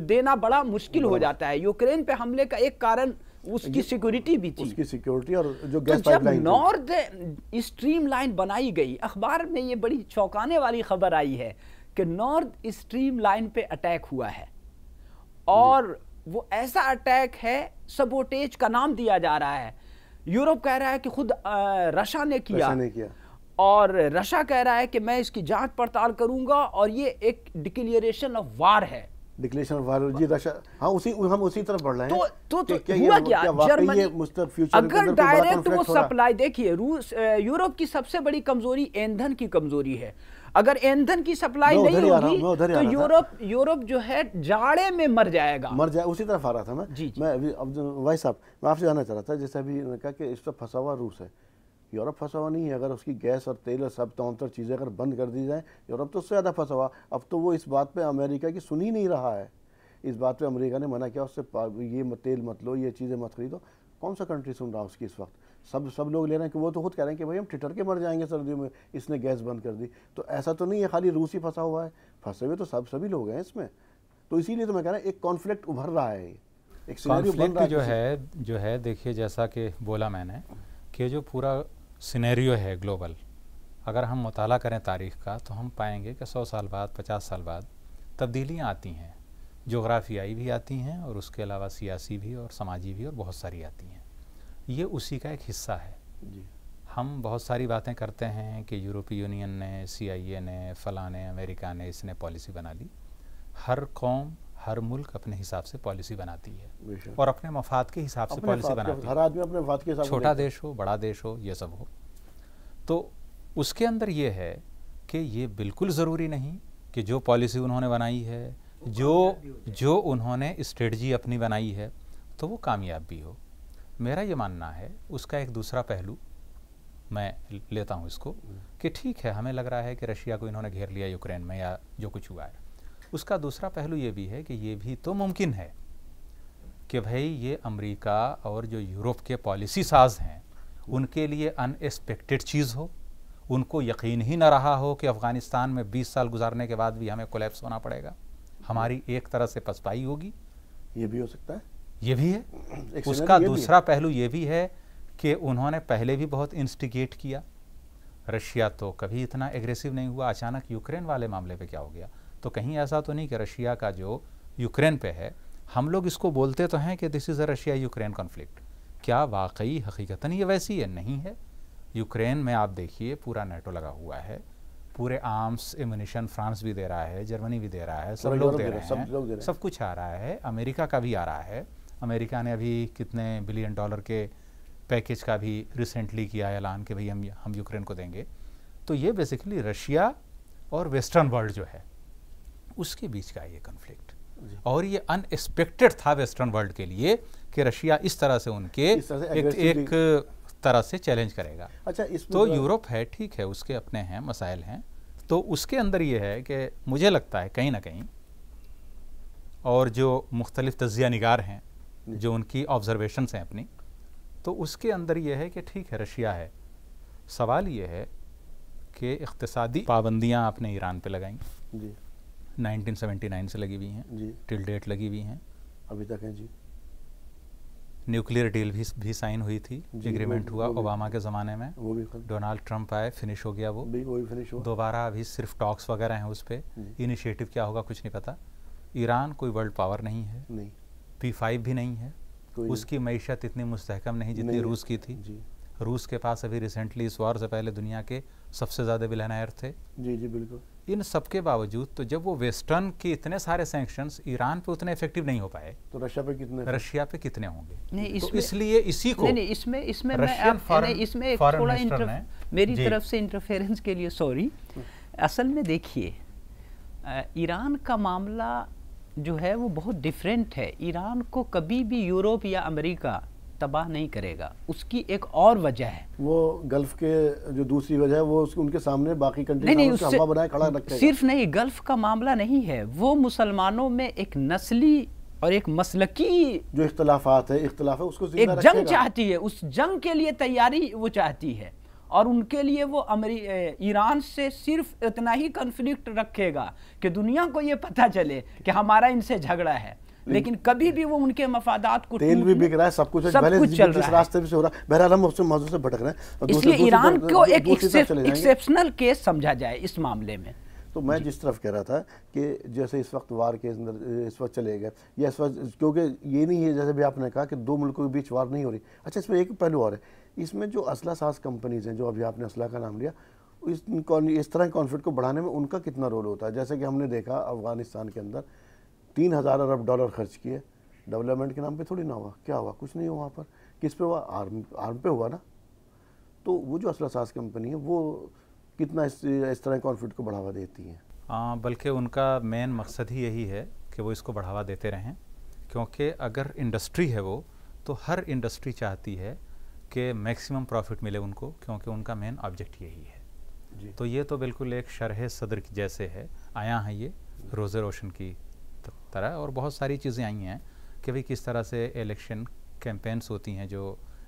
देना बड़ा मुश्किल हो जाता है यूक्रेन पे हमले का एक कारण उसकी सिक्योरिटी भी थी उसकी सिक्योरिटी और जो तो गैस तो जब नॉर्थ स्ट्रीम लाइन बनाई गई अखबार में ये बड़ी चौंकाने वाली खबर आई है कि नॉर्थ स्ट्रीम लाइन पे अटैक हुआ है और वो ऐसा अटैक है सबोटेज का नाम दिया जा रहा है यूरोप कह रहा है कि खुद रशा ने किया रशा ने किया और रशा कह रहा है कि मैं इसकी जांच पड़ताल करूंगा और ये एक डिक्लेरेशन ऑफ वार है डिक्लेरेशन ऑफ वार जी रशा हाँ उसी हम उसी तरफ बढ़ रहे हैं तो तो, तो क्या, हुआ क्या, क्या फ्यूचर अगर डायरेक्ट वो सप्लाई देखिए रूस यूरोप की सबसे बड़ी कमजोरी ईंधन की कमजोरी है अगर ईंधन की सप्लाई नहीं होगी तो यूरोप यूरोप जो है जाड़े में मर जाएगा मर जाए उसी तरफ आ रहा था मैं जी, जी। मैं अभी भाई साहब मैं आपसे जानना चाह रहा था जैसे अभी कहा कि इस पर फंसा हुआ रूस है यूरोप फंसा हुआ नहीं है अगर उसकी गैस और तेल और सब तर चीज़ें अगर बंद कर दी जाए यूरोप तो उससे ज़्यादा फंसा हुआ अब तो वो इस बात पर अमेरिका की सुन ही नहीं रहा है इस बात पर अमेरिका ने मना किया उससे ये तेल मत लो ये चीज़ें मत खरीदो कौन सा कंट्री सुन रहा है उसकी इस वक्त सब सब लोग ले रहे हैं कि वो तो खुद कह रहे हैं कि भाई हम टिटर के मर जाएंगे सर्दियों में इसने गैस बंद कर दी तो ऐसा तो नहीं है खाली रूस ही फंसा हुआ है फंसे हुए तो सब सभी लोग हैं इसमें तो इसीलिए तो मैं कह रहा हूँ एक कॉन्फ्लिक्ट उभर रहा है एक कॉन्फ्लिक्ट जो है जो है देखिए जैसा कि बोला मैंने कि जो पूरा सिनेरियो है ग्लोबल अगर हम मुताला करें तारीख़ का तो हम पाएंगे कि सौ साल बाद पचास साल बाद तब्दीलियाँ आती हैं जोग्राफियाई भी आती हैं और उसके अलावा सियासी भी और समाजी भी और बहुत सारी आती हैं ये उसी का एक हिस्सा है हम बहुत सारी बातें करते हैं कि यूरोपीय यूनियन ने सीआईए ने फ़लाँ ने अमेरिका ने इसने पॉलिसी बना ली हर कौम हर मुल्क अपने हिसाब से पॉलिसी बनाती है और अपने मफाद के हिसाब से पॉलिसी बनाती है हर आदमी अपने मफाद के हिसाब छोटा देश हो बड़ा देश हो ये सब हो तो उसके अंदर ये है कि ये बिल्कुल ज़रूरी नहीं कि जो पॉलिसी उन्होंने बनाई है जो जो उन्होंने स्ट्रेटजी अपनी बनाई है तो वो कामयाब भी हो मेरा ये मानना है उसका एक दूसरा पहलू मैं लेता हूँ इसको हम्म। कि ठीक है हमें लग रहा है कि रशिया को इन्होंने घेर लिया यूक्रेन में या जो कुछ हुआ है उसका दूसरा पहलू ये भी है कि ये भी तो मुमकिन है कि भाई ये अमेरिका और जो यूरोप के पॉलिसी साज हैं उनके लिए अनएक्सपेक्टेड चीज़ हो उनको यकीन ही ना रहा हो कि अफ़गानिस्तान में 20 साल गुजारने के बाद भी हमें कोलेप्स होना पड़ेगा हमारी एक तरह से पसपाई होगी ये भी हो सकता है ये भी है उसका दूसरा पहलू ये भी है कि उन्होंने पहले भी बहुत इंस्टिगेट किया रशिया तो कभी इतना एग्रेसिव नहीं हुआ अचानक यूक्रेन वाले मामले पे क्या हो गया तो कहीं ऐसा तो नहीं कि रशिया का जो यूक्रेन पे है हम लोग इसको बोलते तो हैं कि this is a Russia Ukraine conflict क्या वाकई हकीकता ये वैसी है नहीं है यूक्रेन में आप देखिए पूरा नेटो लगा हुआ है पूरे आर्म्स एमिनेशन फ्रांस भी दे रहा है जर्मनी भी दे रहा है सब लोग दे रहे हैं सब कुछ आ रहा है अमेरिका का भी आ रहा है अमेरिका ने अभी कितने बिलियन डॉलर के पैकेज का भी रिसेंटली किया ऐलान कि भाई हम हम यूक्रेन को देंगे तो ये बेसिकली रशिया और वेस्टर्न वर्ल्ड जो है उसके बीच का ये कन्फ्लिक्ट और ये अनएक्सपेक्टेड था वेस्टर्न वर्ल्ड के लिए कि रशिया इस तरह से उनके तरह से एक, एक तरह से चैलेंज करेगा अच्छा इस तो यूरोप है ठीक है उसके अपने हैं मसाइल हैं तो उसके अंदर ये है कि मुझे लगता है कहीं ना कहीं और जो मुख्तलिफ तजिया निगार हैं जो उनकी ऑब्जर्वेशन हैं अपनी तो उसके अंदर यह है कि ठीक है रशिया है सवाल ये है कि इकतदी पाबंदियाँ आपने ईरान पर लगाई जी 1979 से लगी हुई हैं जी टिल डेट लगी हुई हैं अभी तक हैं जी न्यूक्लियर डील भी भी साइन हुई थी एग्रीमेंट हुआ ओबामा के ज़माने में वो भी डोनाल्ड ट्रंप आए फिनिश हो गया वो भी वो भी फिनिश हुआ दोबारा अभी सिर्फ टॉक्स वगैरह हैं उस पर इनिशिएटिव क्या होगा कुछ नहीं पता ईरान कोई वर्ल्ड पावर नहीं है नहीं पी फाइव भी नहीं है उसकी मीशत इतनी मुस्तकम नहीं जितनी रूस की थी रूस के पास अभी रिसेंटली इस वॉर से पहले दुनिया के सबसे ज़्यादा बिलनायर थे जी जी बिल्कुल इन सब के बावजूद तो जब वो वेस्टर्न के इतने सारे सेंक्शन ईरान पे उतने इफेक्टिव नहीं हो पाए तो रशिया पे कितने रशिया पे कितने होंगे तो इसलिए इसी को इसमें इसमें इसमें थोड़ा मेरी तरफ से इंटरफेरेंस के लिए सॉरी हम्म। असल में देखिए ईरान का मामला जो है वो बहुत डिफरेंट है ईरान को कभी भी यूरोप या अमेरिका तबाह नहीं करेगा उसकी एक और वजह है वो गल्फ के जो दूसरी वजह है वो उसके उनके सामने बाकी कंट्री नहीं, नहीं उससे, बनाए खड़ा रखेगा सिर्फ नहीं गल्फ का मामला नहीं है वो मुसलमानों में एक नस्ली और एक मसलकी जो इख्तलाफात है इख्तलाफ है उसको एक जंग चाहती है उस जंग के लिए तैयारी वो चाहती है और उनके लिए वो अमरी ईरान से सिर्फ इतना ही कन्फ्लिक्ट रखेगा कि दुनिया को ये पता चले कि हमारा इनसे झगड़ा है लेकिन कभी भी वो उनके मफादात को तेल भी बिक रहा है सब कुछ सब कुछ चल रहा है रास्ते भी से हो रहा है बहरहाल हम उससे मौजूद से भटक रहे हैं इसलिए ईरान को एक एक्सेप्शनल केस समझा जाए इस मामले में तो मैं जिस तरफ कह रहा था कि जैसे इस वक्त वार के अंदर इस वक्त चले गए या इस वक्त क्योंकि ये नहीं है जैसे भी आपने कहा कि दो मुल्कों के बीच वार नहीं हो रही अच्छा इसमें एक पहलू और है इसमें जो असला साज कंपनीज़ हैं जो अभी आपने असला का नाम लिया इस इस तरह के कॉन्फ्लिक्ट को बढ़ाने में उनका कितना रोल होता है जैसे कि हमने देखा अफगानिस्तान के अंदर तीन हज़ार अरब डॉलर खर्च किए डेवलपमेंट के नाम पे थोड़ी ना हुआ क्या हुआ कुछ नहीं हुआ वहाँ पर किस पे हुआ आर्म आर्म पे हुआ ना तो वो जो असला साज कंपनी है वो कितना इस, इस तरह कॉन्फ्लिक्ट को बढ़ावा देती है बल्कि उनका मेन मकसद ही यही है कि वो इसको बढ़ावा देते रहें क्योंकि अगर इंडस्ट्री है वो तो हर इंडस्ट्री चाहती है के मैक्सिमम प्रॉफिट मिले उनको क्योंकि उनका मेन ऑब्जेक्ट यही है तो ये तो बिल्कुल एक शरह सदर जैसे है आया है ये रोज़े रोशन की तरह और बहुत सारी चीज़ें आई हैं कि भाई किस तरह से इलेक्शन कैंपेन्स होती हैं जो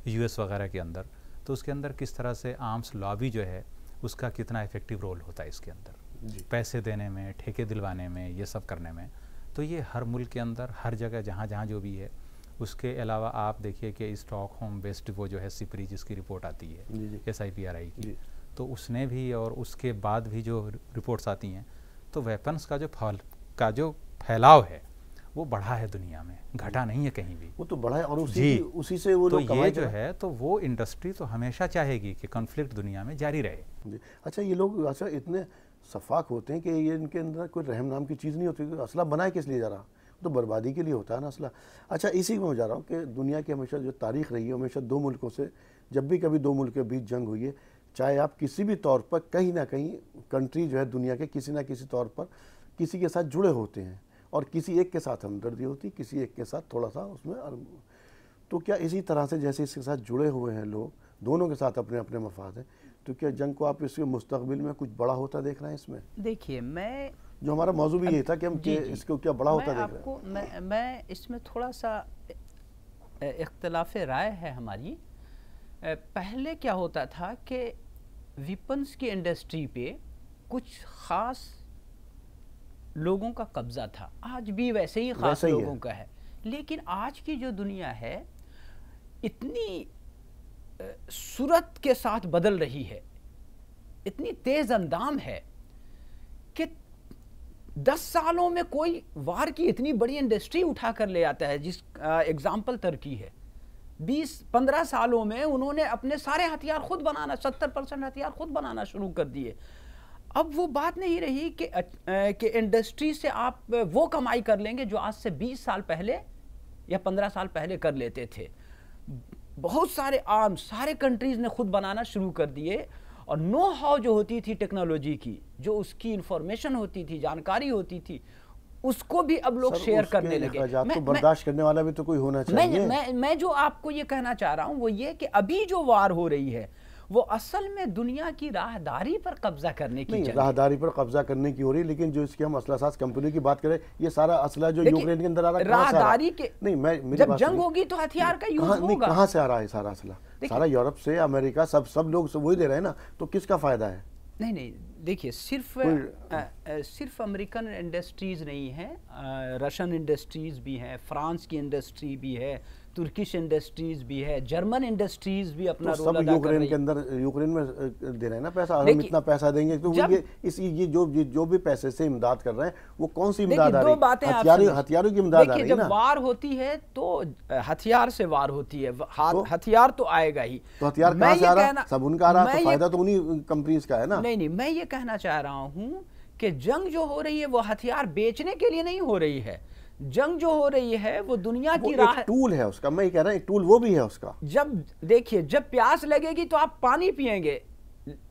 यू वगैरह के अंदर तो उसके अंदर किस तरह से आर्म्स लॉबी जो है उसका कितना इफेक्टिव रोल होता है इसके अंदर पैसे देने में ठेके दिलवाने में ये सब करने में तो ये हर मुल्क के अंदर हर जगह जहाँ जहाँ जो भी है उसके अलावा आप देखिए कि स्टॉक होम बेस्ड वो जो है सिपरी जिसकी रिपोर्ट आती है S I P R I की तो उसने भी और उसके बाद भी जो रिपोर्ट्स आती हैं तो वेपन्स का जो फल का जो फैलाव है वो बढ़ा है दुनिया में घटा नहीं है कहीं भी वो तो बढ़ा है और उसी जी, उसी से वो तो ये जो है तो वो इंडस्ट्री तो हमेशा चाहेगी कि कॉन्फ्लिक्ट दुनिया में जारी रहे अच्छा ये लोग अच्छा इतने सफाक होते हैं कि ये इनके अंदर कोई रहम नाम की चीज़ नहीं होती असला बनाए किस लिए जा रहा तो बर्बादी के लिए होता है ना असला अच्छा इसी में जा रहा हूँ कि दुनिया की हमेशा जो तारीख रही है हमेशा दो मुल्कों से जब भी कभी दो मुल्क के बीच जंग हुई है चाहे आप किसी भी तौर पर कहीं ना कहीं कंट्री जो है दुनिया के किसी ना किसी तौर पर किसी के साथ जुड़े होते हैं और किसी एक के साथ हमदर्दी होती किसी एक के साथ थोड़ा सा उसमें तो क्या इसी तरह से जैसे इसके साथ जुड़े हुए हैं लोग दोनों के साथ अपने अपने मफाद हैं तो क्या जंग को आप इसके मुस्तबिल में कुछ बड़ा होता देख रहे हैं इसमें देखिए मैं जो हमारा मौजूद भी ये था कि हम जी, जी, इसको क्या बड़ा होता देख रहे हैं मैं मैं इसमें थोड़ा सा इख्तलाफ राय है हमारी पहले क्या होता था कि वीपन्स की इंडस्ट्री पे कुछ ख़ास लोगों का कब्ज़ा था आज भी वैसे ही ख़ास वैसे ही लोगों है। का है लेकिन आज की जो दुनिया है इतनी सूरत के साथ बदल रही है इतनी तेज़ अंदाम है कि दस सालों में कोई वार की इतनी बड़ी इंडस्ट्री उठा कर ले आता है जिस एग्जाम्पल तर्की है बीस पंद्रह सालों में उन्होंने अपने सारे हथियार खुद बनाना सत्तर परसेंट हथियार खुद बनाना शुरू कर दिए अब वो बात नहीं रही कि कि इंडस्ट्री से आप वो कमाई कर लेंगे जो आज से बीस साल पहले या पंद्रह साल पहले कर लेते थे बहुत सारे आर्म सारे कंट्रीज़ ने खुद बनाना शुरू कर दिए और नो हाउ जो होती थी टेक्नोलॉजी की जो उसकी इंफॉर्मेशन होती थी जानकारी होती थी उसको भी अब लोग शेयर करने लगे मैं, तो बर्दाश्त करने वाला भी तो कोई होना चाहिए मैं मैं मैं जो आपको ये कहना चाह रहा हूँ वो ये कि अभी जो वार हो रही है वो असल में दुनिया की राहदारी पर कब्जा करने की राहदारी पर कब्जा करने की हो रही है लेकिन जो इसके हम असलासाज कंपनी की बात करें ये सारा असला जो यूक्रेन के अंदर आ रहा है राहदारी के नहीं मैं जब जंग होगी तो हथियार का यूज होगा कहाँ से आ रहा है सारा असला सारा यूरोप से अमेरिका सब सब लोग वही दे रहे हैं ना तो किसका फायदा है नहीं नहीं देखिए सिर्फ आ, आ, सिर्फ अमेरिकन इंडस्ट्रीज़ नहीं हैं रशन इंडस्ट्रीज़ भी हैं फ्रांस की इंडस्ट्री भी है तुर्किश इंडस्ट्रीज भी है जर्मन इंडस्ट्रीज भी अपना तो सब यूक्रेन के अंदर यूक्रेन में दे रहे हैं ना पैसा हम इतना पैसा देंगे तो ये इस ये जो ये जो भी पैसे से इमदाद कर रहे हैं वो कौन सी इमदाद आ रही है हथियारों हथियारों की इमदाद आ रही है ना वार होती है तो हथियार से वार होती है तो? हथियार तो आएगा ही तो हथियार कहां से आ रहा सब उनका आ रहा तो फायदा तो उन्हीं कंपनीज का है ना नहीं नहीं मैं ये कहना चाह रहा हूं कि जंग जो हो रही है वो हथियार बेचने के लिए नहीं हो रही है जंग जो हो रही है वो दुनिया वो की राह टूल है उसका मैं कह रहा हूँ टूल वो भी है उसका जब देखिए जब प्यास लगेगी तो आप पानी पियेंगे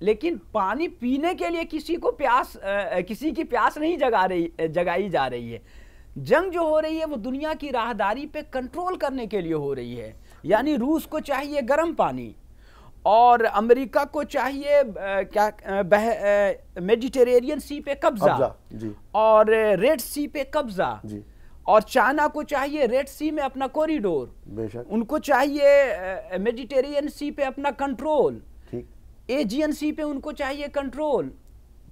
लेकिन पानी पीने के लिए किसी को प्यास आ, किसी की प्यास नहीं जगा रही जगाई जा रही है जंग जो हो रही है वो दुनिया की राहदारी पे कंट्रोल करने के लिए हो रही है यानी रूस को चाहिए गर्म पानी और अमेरिका को चाहिए आ, क्या मेडिटेरेनियन सी पे कब्जा और रेड सी पे कब्जा और चाइना को चाहिए रेड सी में अपना कॉरिडोर उनको चाहिए मेडिटेरियन सी पे अपना कंट्रोल एजियन सी पे उनको चाहिए कंट्रोल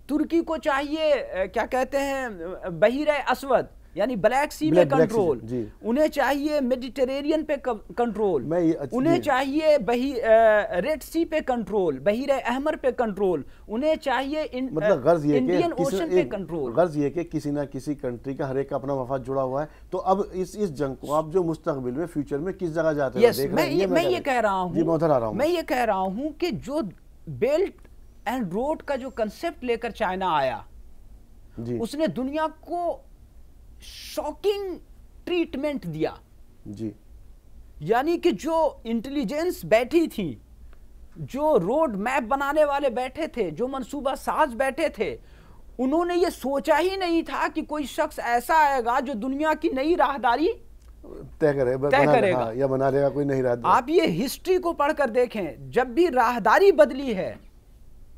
तुर्की को चाहिए क्या कहते हैं बहिर असवद यानी ब्लैक सी में कंट्रोल उन्हें चाहिए मेडिटेरेनियन पे कंट्रोल उन्हें चाहिए रेड सी पे कंट्रोल बहिर अहमर पे कंट्रोल उन्हें चाहिए इन, मतलब गर्ज ये इंडियन ओशन पे कंट्रोल गर्ज ये कि किसी ना किसी कंट्री का हर एक अपना वफा जुड़ा हुआ है तो अब इस इस जंग को आप जो मुस्तकबिल में फ्यूचर में किस जगह जाते हैं मैं ये मैं ये कह रहा हूँ मैं ये कह रहा हूँ कि जो बेल्ट एंड रोड का जो कंसेप्ट लेकर चाइना आया उसने दुनिया को शॉकिंग ट्रीटमेंट दिया जी यानी कि जो इंटेलिजेंस बैठी थी जो रोड मैप बनाने वाले बैठे थे जो मंसूबा साज बैठे थे उन्होंने ये सोचा ही नहीं था कि कोई शख्स ऐसा आएगा जो दुनिया की नई राहदारी तय करे, तय करेगा हाँ, या बना लेगा कोई नई राहदारी आप ये हिस्ट्री को पढ़कर देखें जब भी राहदारी बदली है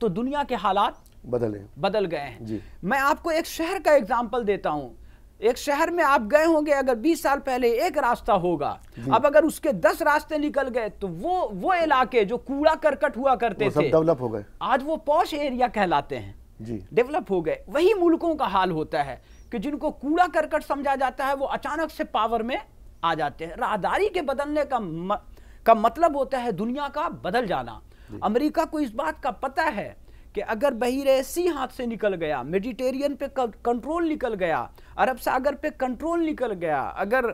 तो दुनिया के हालात बदले बदल गए हैं मैं आपको एक शहर का एग्जाम्पल देता हूँ एक शहर में आप गए होंगे अगर 20 साल पहले एक रास्ता होगा अब अगर उसके 10 रास्ते निकल गए तो वो वो इलाके जो कूड़ा करकट हुआ करते थे डेवलप हो गए आज वो पौश एरिया कहलाते हैं जी डेवलप हो गए वही मुल्कों का हाल होता है कि जिनको कूड़ा करकट समझा जाता है वो अचानक से पावर में आ जाते हैं राहदारी के बदलने का म, का मतलब होता है दुनिया का बदल जाना अमरीका को इस बात का पता है कि अगर ऐसी हाथ से निकल गया मेडिटेरियन पे कंट्रोल निकल गया अरब सागर पे कंट्रोल निकल गया अगर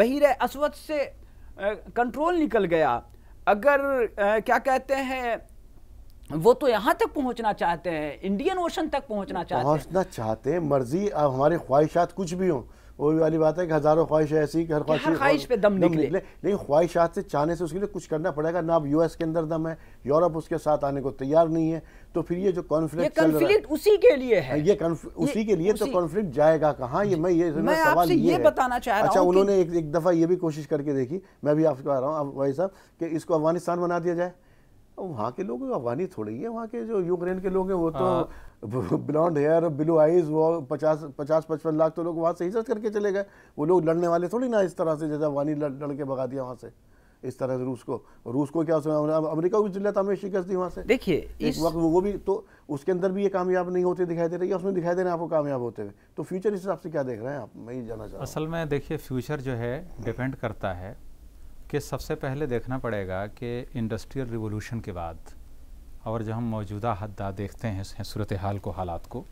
बहिर असवद से कंट्रोल निकल गया अगर क्या कहते हैं वो तो यहाँ तक पहुँचना चाहते हैं इंडियन ओशन तक पहुँचना चाहते हैं पहुँचना चाहते हैं मर्जी अब हमारे ख्वाहिशात कुछ भी हों वही वाली बात है कि हज़ारों ख्वाहिश ऐसी कि हर ख्वाहिश ख्वाहिश पे दम, निकले, निकले। लेकिन ख्वाहिशात से चाहने से उसके लिए कुछ करना पड़ेगा ना अब यूएस के अंदर दम है यूरोप उसके साथ आने को तैयार नहीं है तो फिर ये जो कॉन्फ्लिक्ट कॉन्फ्लिक्ट उसी के लिए है ये उसी के लिए तो कॉन्फ्लिक्ट जाएगा कहाँ ये मैं ये मैं सवाल ये बताना चाह रहा अच्छा उन्होंने एक दफ़ा ये भी कोशिश करके देखी मैं भी आपको आ रहा हूँ भाई साहब कि इसको अफगानिस्तान बना दिया जाए वहाँ के लोग अफगानी थोड़े ही है वहाँ के जो यूक्रेन के लोग हैं वो तो ब्लॉन्ड हेयर ब्लू आइज वो पचास पचास पचपन लाख तो लोग वहाँ से हिजत करके चले गए वो लोग लड़ने वाले थोड़ी ना इस तरह से जैसे अफगानी लड़के भगा दिया वहाँ से इस तरह से रूस को रूस को क्या अमेरिका भी जिल्ला हमें शिकस्त दी वहाँ से देखिए इस वक्त वो भी तो उसके अंदर भी ये कामयाब नहीं होते दिखाई दे रही है उसमें दिखाई दे रहे हैं आपको कामयाब होते हुए तो फ्यूचर इस हिसाब से क्या देख रहे हैं आप मैं ये जाना चाहता असल में देखिए फ्यूचर जो है डिपेंड करता है कि सबसे पहले देखना पड़ेगा कि इंडस्ट्रियल रिवोल्यूशन के बाद और जब हम मौजूदा हद देखते हैं सूरत हाल को हालात को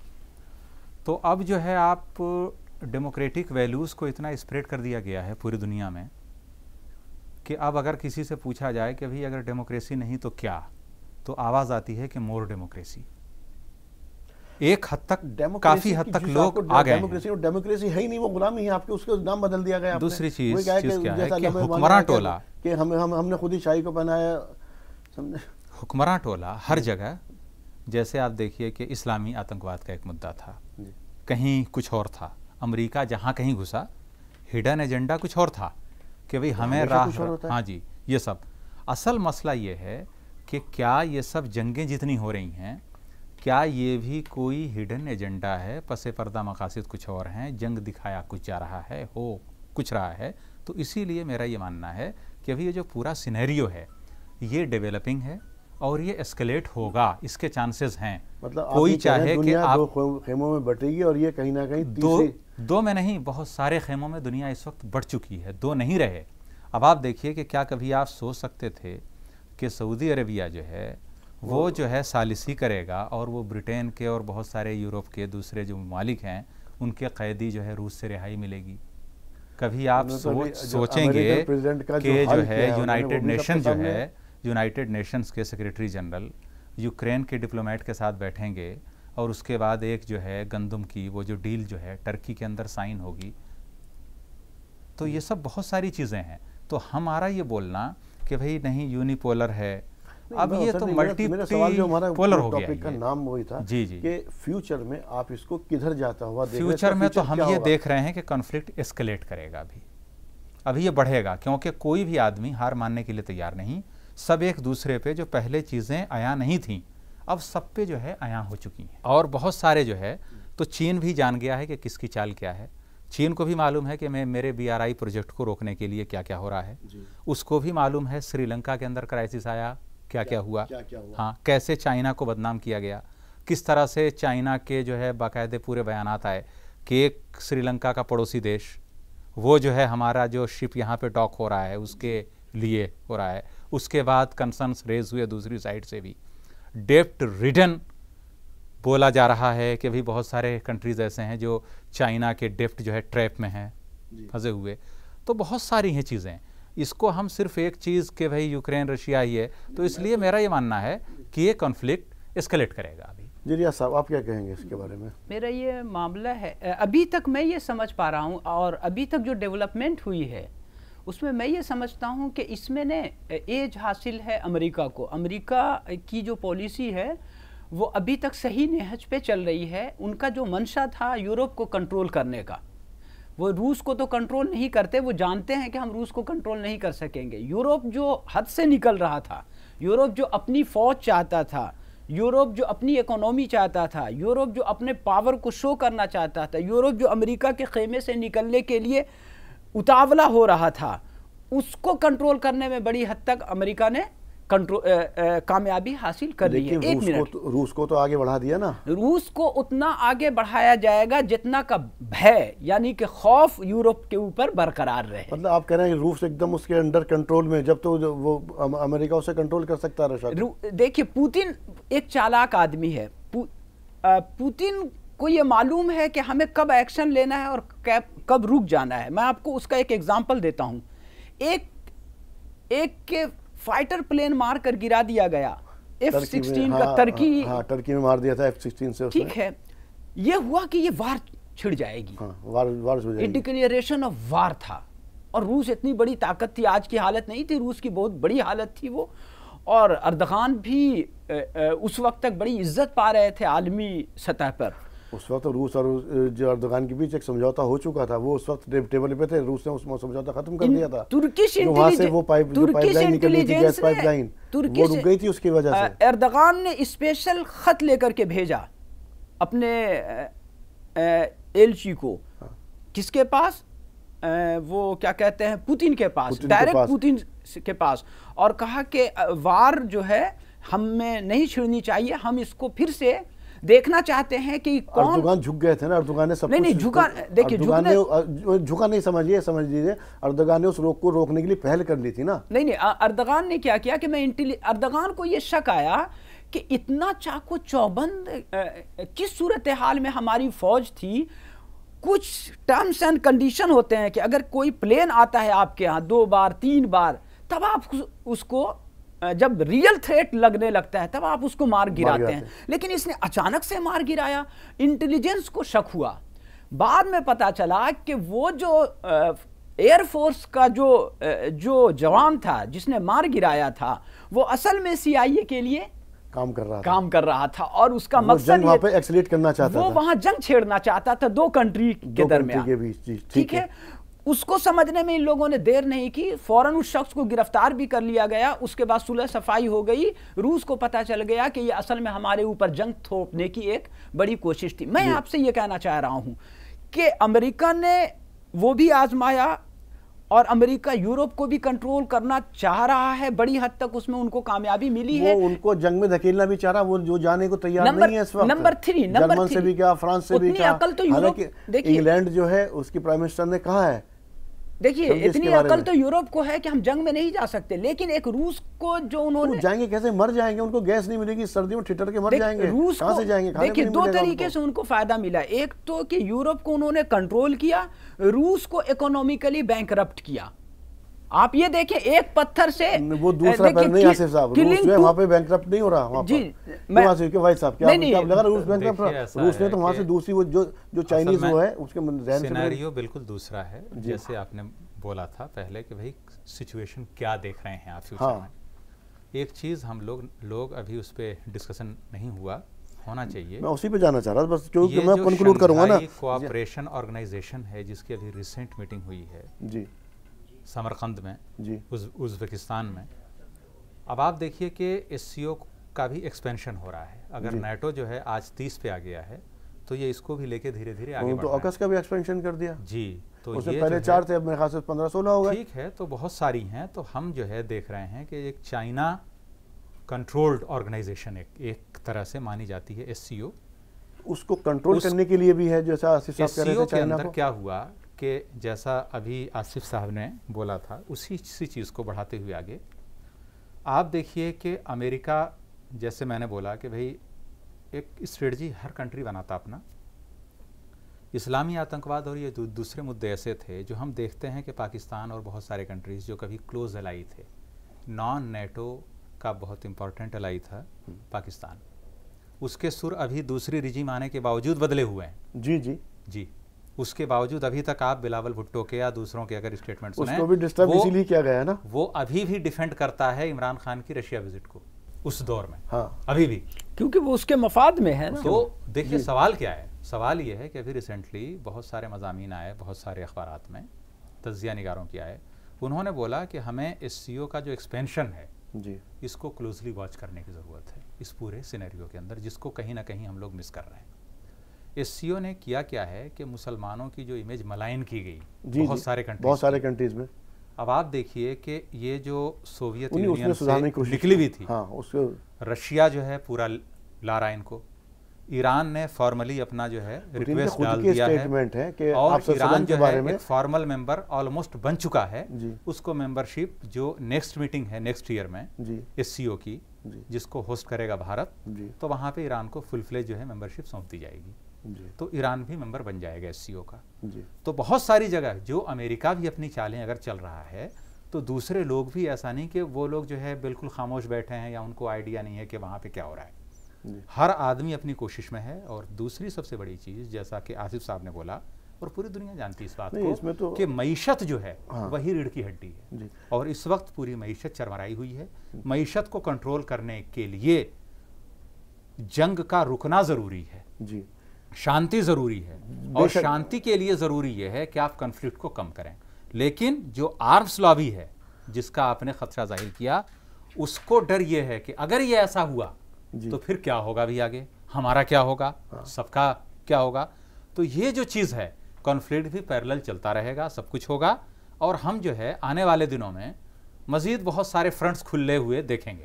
तो अब जो है आप डेमोक्रेटिक वैल्यूज़ को इतना स्प्रेड कर दिया गया है पूरी दुनिया में कि अब अगर किसी से पूछा जाए कि भाई अगर डेमोक्रेसी नहीं तो क्या तो आवाज़ आती है कि मोर डेमोक्रेसी एक हद तक काफी हद तक लोग आ गए डेमोक्रेसी और डेमोक्रेसी है ही नहीं वो गुलामी है आपके उसके नाम बदल दिया गया दूसरी चीज हुक्मरान टोला कि हम हम हमने खुद ही शाही को बनाया समझे हुक्मरान टोला हर जगह जैसे आप देखिए कि इस्लामी आतंकवाद का एक मुद्दा था कहीं कुछ और था अमरीका जहाँ कहीं घुसा हिडन एजेंडा कुछ और था कि भाई हमें राह हाँ जी ये सब असल मसला ये है कि क्या ये सब जंगें जितनी हो रही हैं क्या ये भी कोई हिडन एजेंडा है पसे पर्दा मकासद कुछ और हैं जंग दिखाया कुछ जा रहा है हो कुछ रहा है तो इसीलिए मेरा ये मानना है कि अभी ये जो पूरा सिनेरियो है ये डेवलपिंग है और ये एस्केलेट होगा इसके चांसेस हैं मतलब कोई चाहे कि आप दो खेमों में बटेगी और ये कहीं ना कहीं दो दो में नहीं बहुत सारे खेमों में दुनिया इस वक्त बढ़ चुकी है दो नहीं रहे अब आप देखिए कि क्या कभी आप सोच सकते थे कि सऊदी अरबिया जो है वो जो है सालिसी करेगा और वो ब्रिटेन के और बहुत सारे यूरोप के दूसरे जो ममालिक हैं उनके कैदी जो है रूस से रिहाई मिलेगी कभी आप तो सोच सोचेंगे कि जो है यूनाइटेड नेशन जो है यूनाइटेड नेशंस के सेक्रेटरी जनरल यूक्रेन के डिप्लोमेट के साथ बैठेंगे और उसके बाद एक जो है गंदम की वो जो डील जो है टर्की के अंदर साइन होगी तो ये सब बहुत सारी चीज़ें हैं तो हमारा ये बोलना कि भाई नहीं यूनिपोलर है अब ये तो मल्टी पोलर हो गया का नाम वही था जी जी फ्यूचर में आप इसको किधर जाता हुआ फ्यूचर में तो हम ये देख रहे हैं कि कॉन्फ्लिक्ट एस्केलेट करेगा अभी अभी ये बढ़ेगा क्योंकि कोई भी आदमी हार मानने के लिए तैयार नहीं सब एक दूसरे पे जो पहले चीज़ें आया नहीं थी अब सब पे जो है आया हो चुकी हैं और बहुत सारे जो है तो चीन भी जान गया है कि किसकी चाल क्या है चीन को भी मालूम है कि मैं मेरे बीआरआई प्रोजेक्ट को रोकने के लिए क्या क्या हो रहा है उसको भी मालूम है श्रीलंका के अंदर क्राइसिस आया क्या क्या, क्या हुआ क्या क्या हुआ हाँ कैसे चाइना को बदनाम किया गया किस तरह से चाइना के जो है बाकायदे पूरे बयान आए कि एक श्रीलंका का पड़ोसी देश वो जो है हमारा जो शिप यहाँ पे डॉक हो रहा है उसके लिए हो रहा है उसके बाद कंसर्न्स रेज हुए दूसरी साइड से भी डेप्ट रिडन बोला जा रहा है कि अभी बहुत सारे कंट्रीज़ ऐसे हैं जो चाइना के डेफ्ट जो है ट्रैप में हैं फंसे हुए तो बहुत सारी हैं चीज़ें इसको हम सिर्फ एक चीज़ के भाई यूक्रेन रशिया ही है तो इसलिए मेरा ये मानना है कि ये कॉन्फ्लिक्ट एस्केलेट करेगा अभी जी रिया साहब आप क्या कहेंगे इसके बारे में मेरा ये मामला है अभी तक मैं ये समझ पा रहा हूँ और अभी तक जो डेवलपमेंट हुई है उसमें मैं ये समझता हूँ कि इसमें ने एज हासिल है अमेरिका को अमेरिका की जो पॉलिसी है वो अभी तक सही नहज पे चल रही है उनका जो मंशा था यूरोप को कंट्रोल करने का वो रूस को तो कंट्रोल नहीं करते वो जानते हैं कि हम रूस को कंट्रोल नहीं कर सकेंगे यूरोप जो हद से निकल रहा था यूरोप जो अपनी फ़ौज चाहता था यूरोप जो अपनी इकोनॉमी चाहता था यूरोप जो अपने पावर को शो करना चाहता था यूरोप जो अमेरिका के खेमे से निकलने के लिए उतावला हो रहा था उसको कंट्रोल करने में बड़ी हद तक अमेरिका ने कंट्रो कामयाबी हासिल कर रही है एक मिनट तो, रूस को तो आगे बढ़ा दिया ना रूस को उतना आगे बढ़ाया जाएगा जितना का भय यानी कि खौफ यूरोप के ऊपर बरकरार रहे मतलब आप कह रहे हैं रूस एकदम उसके अंडर कंट्रोल में जब तो वो अमेरिका उसे कंट्रोल कर सकता रहा देखिए पुतिन एक चालाक आदमी है पुतिन को ये मालूम है कि हमें कब एक्शन लेना है और कब रुक जाना है मैं आपको उसका एक एग्जाम्पल देता हूँ एक एक के फाइटर प्लेन मार कर गिरा दिया गया एफ सिक्सटीन का हाँ, टर्की हाँ, हाँ, टर्की में मार दिया था एफ सिक्सटीन से ठीक है ये हुआ कि ये वार छिड़ जाएगी हाँ, जाएगी डिक्लेरेशन ऑफ वार था और रूस इतनी बड़ी ताकत थी आज की हालत नहीं थी रूस की बहुत बड़ी हालत थी वो और अर्दगान भी उस वक्त तक बड़ी इज्जत पा रहे थे आलमी सतह पर उस वक्त रूस और जो अर्दगान के बीच एक समझौता हो चुका था वो उस वक्त टेबल पे थे रूस ने उस समझौता खत्म कर दिया था तुर्किश वहाँ से वो पाइप पाइपलाइन निकली थी गैस पाइपलाइन वो रुक गई थी उसकी वजह से अर्दगान ने स्पेशल खत लेकर के भेजा अपने एलची को हाँ। किसके पास वो क्या कहते हैं पुतिन के पास डायरेक्ट पुतिन के पास और कहा कि वार जो है हमें नहीं छिड़नी चाहिए हम इसको फिर से देखना चाहते हैं कि कौन दुकान झुक गए थे ना अर्दुगान ने सब नहीं नहीं झुका देखिए झुकने झुका नहीं समझिए समझ लीजिए अर्दगान ने उस रोग को रोकने के लिए पहल कर ली थी ना नहीं नहीं अर्दगान ने क्या किया कि मैं अर्दगान को ये शक आया कि इतना चाको चौबंद किस सूरत हाल में हमारी फौज थी कुछ टर्म्स एंड कंडीशन होते हैं कि अगर कोई प्लेन आता है आपके यहाँ दो बार तीन बार तब आप उसको जब रियल थ्रेट लगने लगता है तब आप उसको मार गिराते मार हैं लेकिन इसने अचानक से मार गिराया इंटेलिजेंस को शक हुआ बाद में पता चला कि वो जो एयरफोर्स का जो जो जवान था जिसने मार गिराया था वो असल में सीआईए के लिए काम कर रहा था। काम कर रहा था और उसका वो मकसद वहां पे एक्सलेट करना चाहता वो था वहां जंग छेड़ना चाहता था दो कंट्री के दरमियान ठीक है उसको समझने में इन लोगों ने देर नहीं की फौरन उस शख्स को गिरफ्तार भी कर लिया गया उसके बाद सुलह सफाई हो गई रूस को पता चल गया कि ये असल में हमारे ऊपर जंग थोपने की एक बड़ी कोशिश थी मैं आपसे ये कहना चाह रहा हूं कि अमेरिका ने वो भी आजमाया और अमेरिका यूरोप को भी कंट्रोल करना चाह रहा है बड़ी हद तक उसमें उनको कामयाबी मिली है उनको जंग में धकेलना भी चाह रहा वो जो जाने को तैयार नहीं है इस वक्त नंबर थ्री नंबर से भी क्या फ्रांस से भी क्या अकल तो यूरोप इंग्लैंड जो है उसकी प्राइम मिनिस्टर ने कहा है देखिए इतनी अकल तो यूरोप को है कि हम जंग में नहीं जा सकते लेकिन एक रूस को जो उन्होंने जाएंगे कैसे मर जाएंगे उनको गैस नहीं मिलेगी सर्दियों ठिठर के मर जाएंगे रूस कहां से जाएंगे देखिए दो तरीके से उनको फायदा मिला एक तो कि यूरोप को उन्होंने कंट्रोल किया रूस को इकोनॉमिकली बैंक किया आप ये देखें एक पत्थर से वो दूसरा पैर नहीं आसिफ साहब रूस जो है वहाँ पे बैंकरप्ट नहीं हो रहा वहाँ जी मैं के भाई साहब क्या नहीं, लगा रूस बैंकरप्ट रूस ने तो वहाँ से दूसरी वो जो जो चाइनीज वो है उसके सिनेरियो बिल्कुल दूसरा है जैसे आपने बोला था पहले कि भाई सिचुएशन क्या देख रहे हैं आप फ्यूचर हाँ। में एक चीज हम लोग लोग अभी उस पर डिस्कशन नहीं हुआ होना चाहिए मैं उसी पे जाना चाह रहा बस क्योंकि मैं कंक्लूड करूंगा ना कोऑपरेशन ऑर्गेनाइजेशन है जिसकी अभी रिसेंट मीटिंग हुई है जी समरकंद में जी उज्बेकिस्तान में अब आप देखिए कि एस का भी एक्सपेंशन हो रहा है अगर नेटो जो है आज तीस पे आ गया है तो ये इसको भी लेके धीरे धीरे आगे तो अगस्त का भी एक्सपेंशन कर दिया जी तो उसमें पहले चार थे अब मेरे ख्याल से पंद्रह सोलह हो गए ठीक है तो बहुत सारी हैं तो हम जो है देख रहे हैं कि एक चाइना कंट्रोल्ड ऑर्गेनाइजेशन एक, एक तरह से मानी जाती है एस उसको कंट्रोल उस, करने के लिए भी है जैसा के अंदर क्या हुआ कि जैसा अभी आसिफ साहब ने बोला था उसी सी चीज़ को बढ़ाते हुए आगे आप देखिए कि अमेरिका जैसे मैंने बोला कि भाई एक स्ट्रेटजी हर कंट्री बनाता अपना इस्लामी आतंकवाद और ये दूसरे मुद्दे ऐसे थे जो हम देखते हैं कि पाकिस्तान और बहुत सारे कंट्रीज़ जो कभी क्लोज अलाई थे नॉन नेटो का बहुत इम्पोर्टेंट अलाई था पाकिस्तान उसके सुर अभी दूसरी रिजिम आने के बावजूद बदले हुए हैं जी जी जी उसके बावजूद अभी तक आप बिलावल भुट्टो के या दूसरों के अगर स्टेटमेंट उसको भी डिस्टर्ब इसीलिए किया गया है ना वो अभी भी डिफेंड करता है इमरान खान की रशिया विजिट को उस दौर में हाँ अभी भी क्योंकि वो उसके मफाद में है ना तो देखिए सवाल क्या है सवाल ये है कि अभी रिसेंटली बहुत सारे मजामी आए बहुत सारे अखबार में तजिया निगारों की आए उन्होंने बोला कि हमें एस e का जो एक्सपेंशन है जी इसको क्लोजली वॉच करने की ज़रूरत है इस पूरे सिनेरियो के अंदर जिसको कहीं ना कहीं हम लोग मिस कर रहे हैं एस ने किया क्या है कि मुसलमानों की जो इमेज मलाइन की गई बहुत सारे कंट्रीज बहुत सारे कंट्रीज में अब आप देखिए कि ये जो सोवियत यूनियन से निकली हुई थी हाँ, उसके रशिया जो है पूरा ला रहा इनको ईरान ने फॉर्मली अपना जो है रिक्वेस्ट डाल दिया है, है कि और ईरान जो है एक फॉर्मल मेंबर ऑलमोस्ट बन चुका है उसको मेंबरशिप जो नेक्स्ट मीटिंग है नेक्स्ट ईयर में एस सी की जिसको होस्ट करेगा भारत तो वहाँ पे ईरान को फुल फ्लेज जो है मेंबरशिप सौंप दी जाएगी तो ईरान भी मेंबर बन जाएगा एस का तो बहुत सारी जगह जो अमेरिका भी अपनी चालें अगर चल रहा है तो दूसरे लोग भी ऐसा नहीं कि वो लोग जो है बिल्कुल खामोश बैठे हैं या उनको आइडिया नहीं है कि वहाँ पे क्या हो रहा है हर आदमी अपनी कोशिश में है और दूसरी सबसे बड़ी चीज़ जैसा कि आसिफ साहब ने बोला और पूरी दुनिया जानती है इस बात को इसमें तो कि मीशत जो है हाँ। वही रीढ़ की हड्डी है और इस वक्त पूरी मीशत चरमराई हुई है मीशत को कंट्रोल करने के लिए जंग का रुकना ज़रूरी है जी शांति ज़रूरी है और शांति के लिए ज़रूरी यह है कि आप कंफ्लिक्ट को कम करें लेकिन जो आर्म्स लॉबी है जिसका आपने खतरा जाहिर किया उसको डर यह है कि अगर ये ऐसा हुआ तो फिर क्या होगा भी आगे हमारा क्या होगा हाँ। सबका क्या होगा तो ये जो चीज़ है कॉन्फ्लिक्ट भी पैरेलल चलता रहेगा सब कुछ होगा और हम जो है आने वाले दिनों में मज़ीद बहुत सारे फ्रंट्स खुले हुए देखेंगे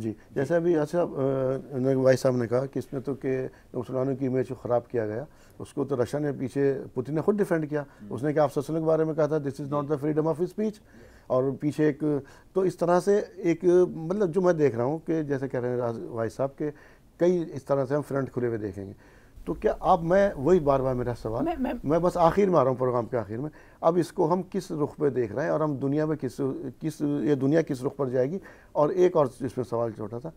जी जैसे अभी अच्छा भाई साहब ने कहा कि इसमें तो के मुसलमानों की इमेज को ख़राब किया गया उसको तो रशिया ने पीछे पुतिन ने खुद डिफेंड किया उसने क्या आप के बारे में कहा था this is not the freedom of speech और पीछे एक तो इस तरह से एक मतलब जो मैं देख रहा हूँ कि जैसे कह रहे हैं भाई साहब के कई इस तरह से हम फ्रंट खुले हुए देखेंगे तो क्या अब मैं वही बार बार मेरा सवाल मैं, मैं, मैं बस आखिर में आ रहा हूँ प्रोग्राम के आखिर में अब इसको हम किस रुख पे देख रहे हैं और हम दुनिया में किस किस ये दुनिया किस रुख पर जाएगी और एक और इसमें सवाल छोटा था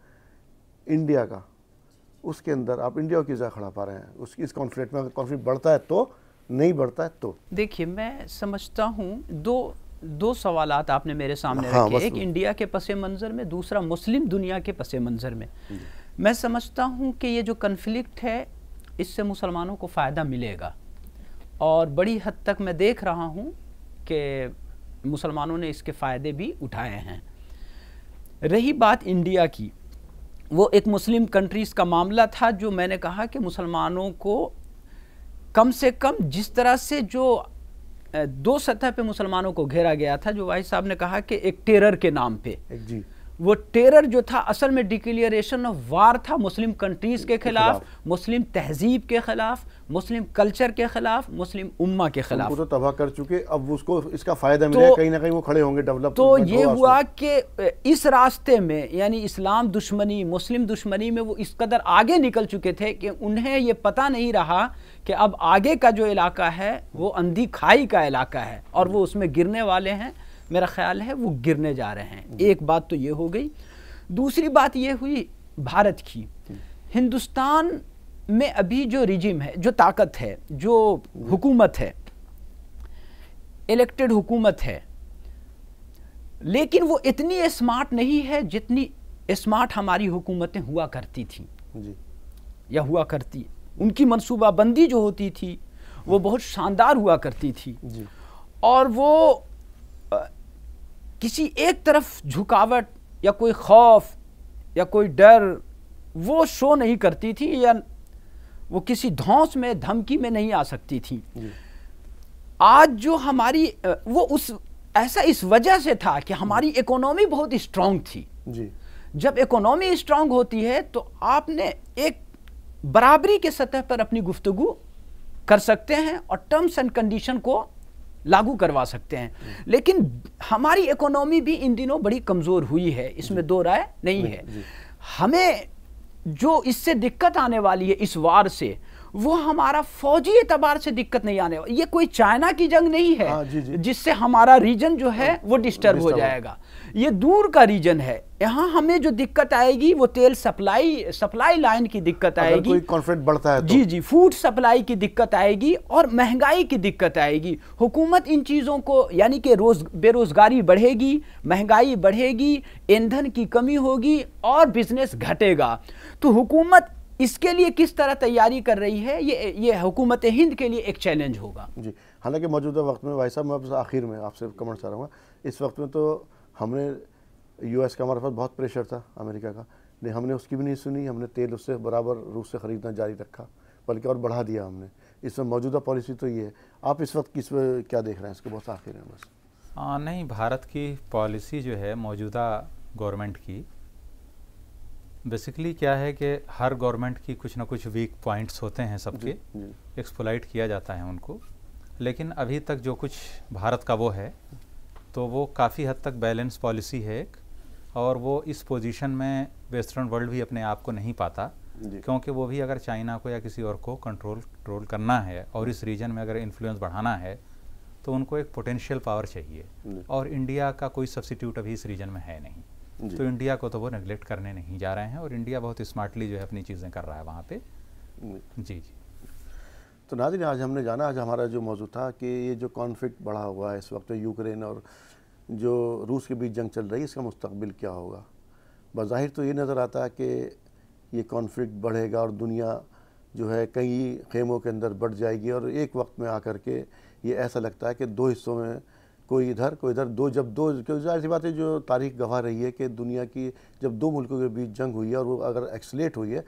इंडिया का उसके अंदर आप इंडिया को किसा जगह खड़ा पा रहे हैं उसकी इस कॉन्फ्लिक्ट में अगर कॉन्फ्लिक्ट बढ़ता है तो नहीं बढ़ता है तो देखिए मैं समझता हूँ दो दो सवाल आपने मेरे सामने हाँ, रखे एक इंडिया के पसे मंज़र में दूसरा मुस्लिम दुनिया के पसे मंज़र में मैं समझता हूँ कि ये जो कन्फ्लिक्ट है इससे मुसलमानों को फ़ायदा मिलेगा और बड़ी हद तक मैं देख रहा हूँ कि मुसलमानों ने इसके फ़ायदे भी उठाए हैं रही बात इंडिया की वो एक मुस्लिम कंट्रीज़ का मामला था जो मैंने कहा कि मुसलमानों को कम से कम जिस तरह से जो दो सतह पे मुसलमानों को घेरा गया था जो वाई साहब ने कहा कि एक टेरर के नाम पे जी वो टेरर जो था असल में डिक्लियरेशन ऑफ वार था मुस्लिम कंट्रीज़ के खिलाफ मुस्लिम तहजीब के खिलाफ मुस्लिम कल्चर के खिलाफ मुस्लिम उम्मा के खिलाफ तो तबाह कर चुके अब उसको इसका फ़ायदा तो, मिलेगा कहीं ना कहीं वो खड़े होंगे डेवलप तो ये हुआ कि इस रास्ते में यानी इस्लाम दुश्मनी मुस्लिम दुश्मनी में वो इस कदर आगे निकल चुके थे कि उन्हें ये पता नहीं रहा कि अब आगे का जो इलाका है वो अंधी खाई का इलाका है और वो उसमें गिरने वाले हैं मेरा ख्याल है वो गिरने जा रहे हैं हम्म। एक बात तो ये हो गई दूसरी बात ये हुई भारत की हम्म। हिंदुस्तान में अभी जो रिजिम है जो ताकत है जो हुकूमत है इलेक्टेड हुकूमत है लेकिन वो इतनी स्मार्ट नहीं है जितनी स्मार्ट हमारी हुकूमतें हुआ करती थी जी या हुआ करती उनकी मनसूबाबंदी जो होती थी वो बहुत शानदार हुआ करती थी जी। और वो किसी एक तरफ झुकावट या कोई खौफ या कोई डर वो शो नहीं करती थी या वो किसी धौंस में धमकी में नहीं आ सकती थी आज जो हमारी वो उस ऐसा इस वजह से था कि हमारी इकोनॉमी बहुत स्ट्रांग थी जी जब इकोनॉमी स्ट्रांग होती है तो आपने एक बराबरी के सतह पर अपनी गुफ्तगु कर सकते हैं और टर्म्स एंड कंडीशन को लागू करवा सकते हैं लेकिन हमारी इकोनॉमी भी इन दिनों बड़ी कमज़ोर हुई है इसमें दो राय नहीं है हमें जो इससे दिक्कत आने वाली है इस वार से वो हमारा फौजी एतबार से दिक्कत नहीं आने ये कोई चाइना की जंग नहीं है हाँ, जी, जी। जिससे हमारा रीजन जो है वो डिस्टर्ब हाँ, हो जाएगा ये दूर का रीजन है यहाँ हमें जो दिक्कत आएगी वो तेल सप्लाई सप्लाई लाइन की दिक्कत आएगी कोई कॉन्फ्लिक्ट बढ़ता है तो। जी जी फूड सप्लाई की दिक्कत आएगी और महंगाई की दिक्कत आएगी हुकूमत इन चीज़ों को यानी कि रोज बेरोजगारी बढ़ेगी महंगाई बढ़ेगी ईंधन की कमी होगी और बिजनेस घटेगा तो हुकूमत इसके लिए किस तरह तैयारी कर रही है ये ये हुकूमत हिंद के लिए एक चैलेंज होगा जी हालांकि मौजूदा वक्त में भाई साहब मैं आखिर में आपसे कमेंट चाह रहा इस वक्त में तो हमने यूएस का हमारे पास बहुत प्रेशर था अमेरिका का नहीं हमने उसकी भी नहीं सुनी हमने तेल उससे बराबर रूस से ख़रीदना जारी रखा बल्कि और बढ़ा दिया हमने इसमें मौजूदा पॉलिसी तो ये है आप इस वक्त किस क्या देख रहे हैं इसके बहुत आखिर हैं बस हाँ नहीं भारत की पॉलिसी जो है मौजूदा गवर्नमेंट की बेसिकली क्या है कि हर गवर्नमेंट की कुछ ना कुछ वीक पॉइंट्स होते हैं सबके एक्सप्लाइट किया जाता है उनको लेकिन अभी तक जो कुछ भारत का वो है तो वो काफ़ी हद तक बैलेंस पॉलिसी है एक और वो इस पोजीशन में वेस्टर्न वर्ल्ड भी अपने आप को नहीं पाता क्योंकि वो भी अगर चाइना को या किसी और को कंट्रोल कंट्रोल करना है और इस रीजन में अगर इन्फ्लुएंस बढ़ाना है तो उनको एक पोटेंशियल पावर चाहिए और इंडिया का कोई सब्सिट्यूट अभी इस रीजन में है नहीं तो इंडिया को तो वो नेग्लेक्ट करने नहीं जा रहे हैं और इंडिया बहुत स्मार्टली जो है अपनी चीज़ें कर रहा है वहाँ पे जी जी तो नाजिन आज हमने जाना आज हमारा जो मौजूद था कि ये जो कॉन्फ्लिक्ट बढ़ा हुआ है इस वक्त यूक्रेन और जो रूस के बीच जंग चल रही है इसका मुस्तबिल क्या होगा बाहिर तो ये नज़र आता है कि ये कॉन्फ्लिक्ट बढ़ेगा और दुनिया जो है कई खेमों के अंदर बढ़ जाएगी और एक वक्त में आकर के ये ऐसा लगता है कि दो हिस्सों में कोई इधर कोई इधर दो जब दो क्योंकि जाहिर सी बात है जो तारीख गवाह रही है कि दुनिया की जब दो मुल्कों के बीच जंग हुई है और वो अगर एक्सलेट हुई है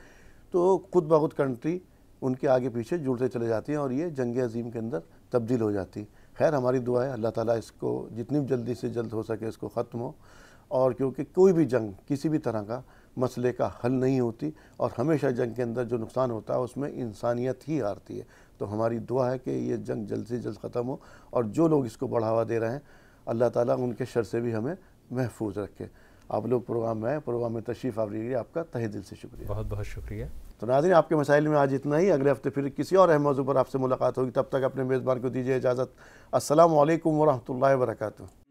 तो खुद खुद कंट्री उनके आगे पीछे जुड़ते चले जाती हैं और ये जंग अजीम के अंदर तब्दील हो जाती खैर हमारी दुआ है अल्लाह ताला इसको जितनी जल्दी से जल्द हो सके इसको ख़त्म हो और क्योंकि कोई भी जंग किसी भी तरह का मसले का हल नहीं होती और हमेशा जंग के अंदर जो नुकसान होता है उसमें इंसानियत ही हारती है तो हमारी दुआ है कि ये जंग जल्द से जल्द ख़त्म हो और जो लोग इसको बढ़ावा दे रहे हैं अल्लाह ताला उनके शर से भी हमें महफूज रखे आप लोग प्रोग्राम में आए प्रोग्राम में तशरीफ़ आप लीजिए आपका तहे दिल से शुक्रिया बहुत बहुत शुक्रिया तो नाजिन आपके मसाइल में आज इतना ही अगले हफ्ते फिर किसी और अहम मौजू पर आपसे मुलाकात होगी तब तक अपने मेज़बान को दीजिए इजाज़त असल वरहमल वर्का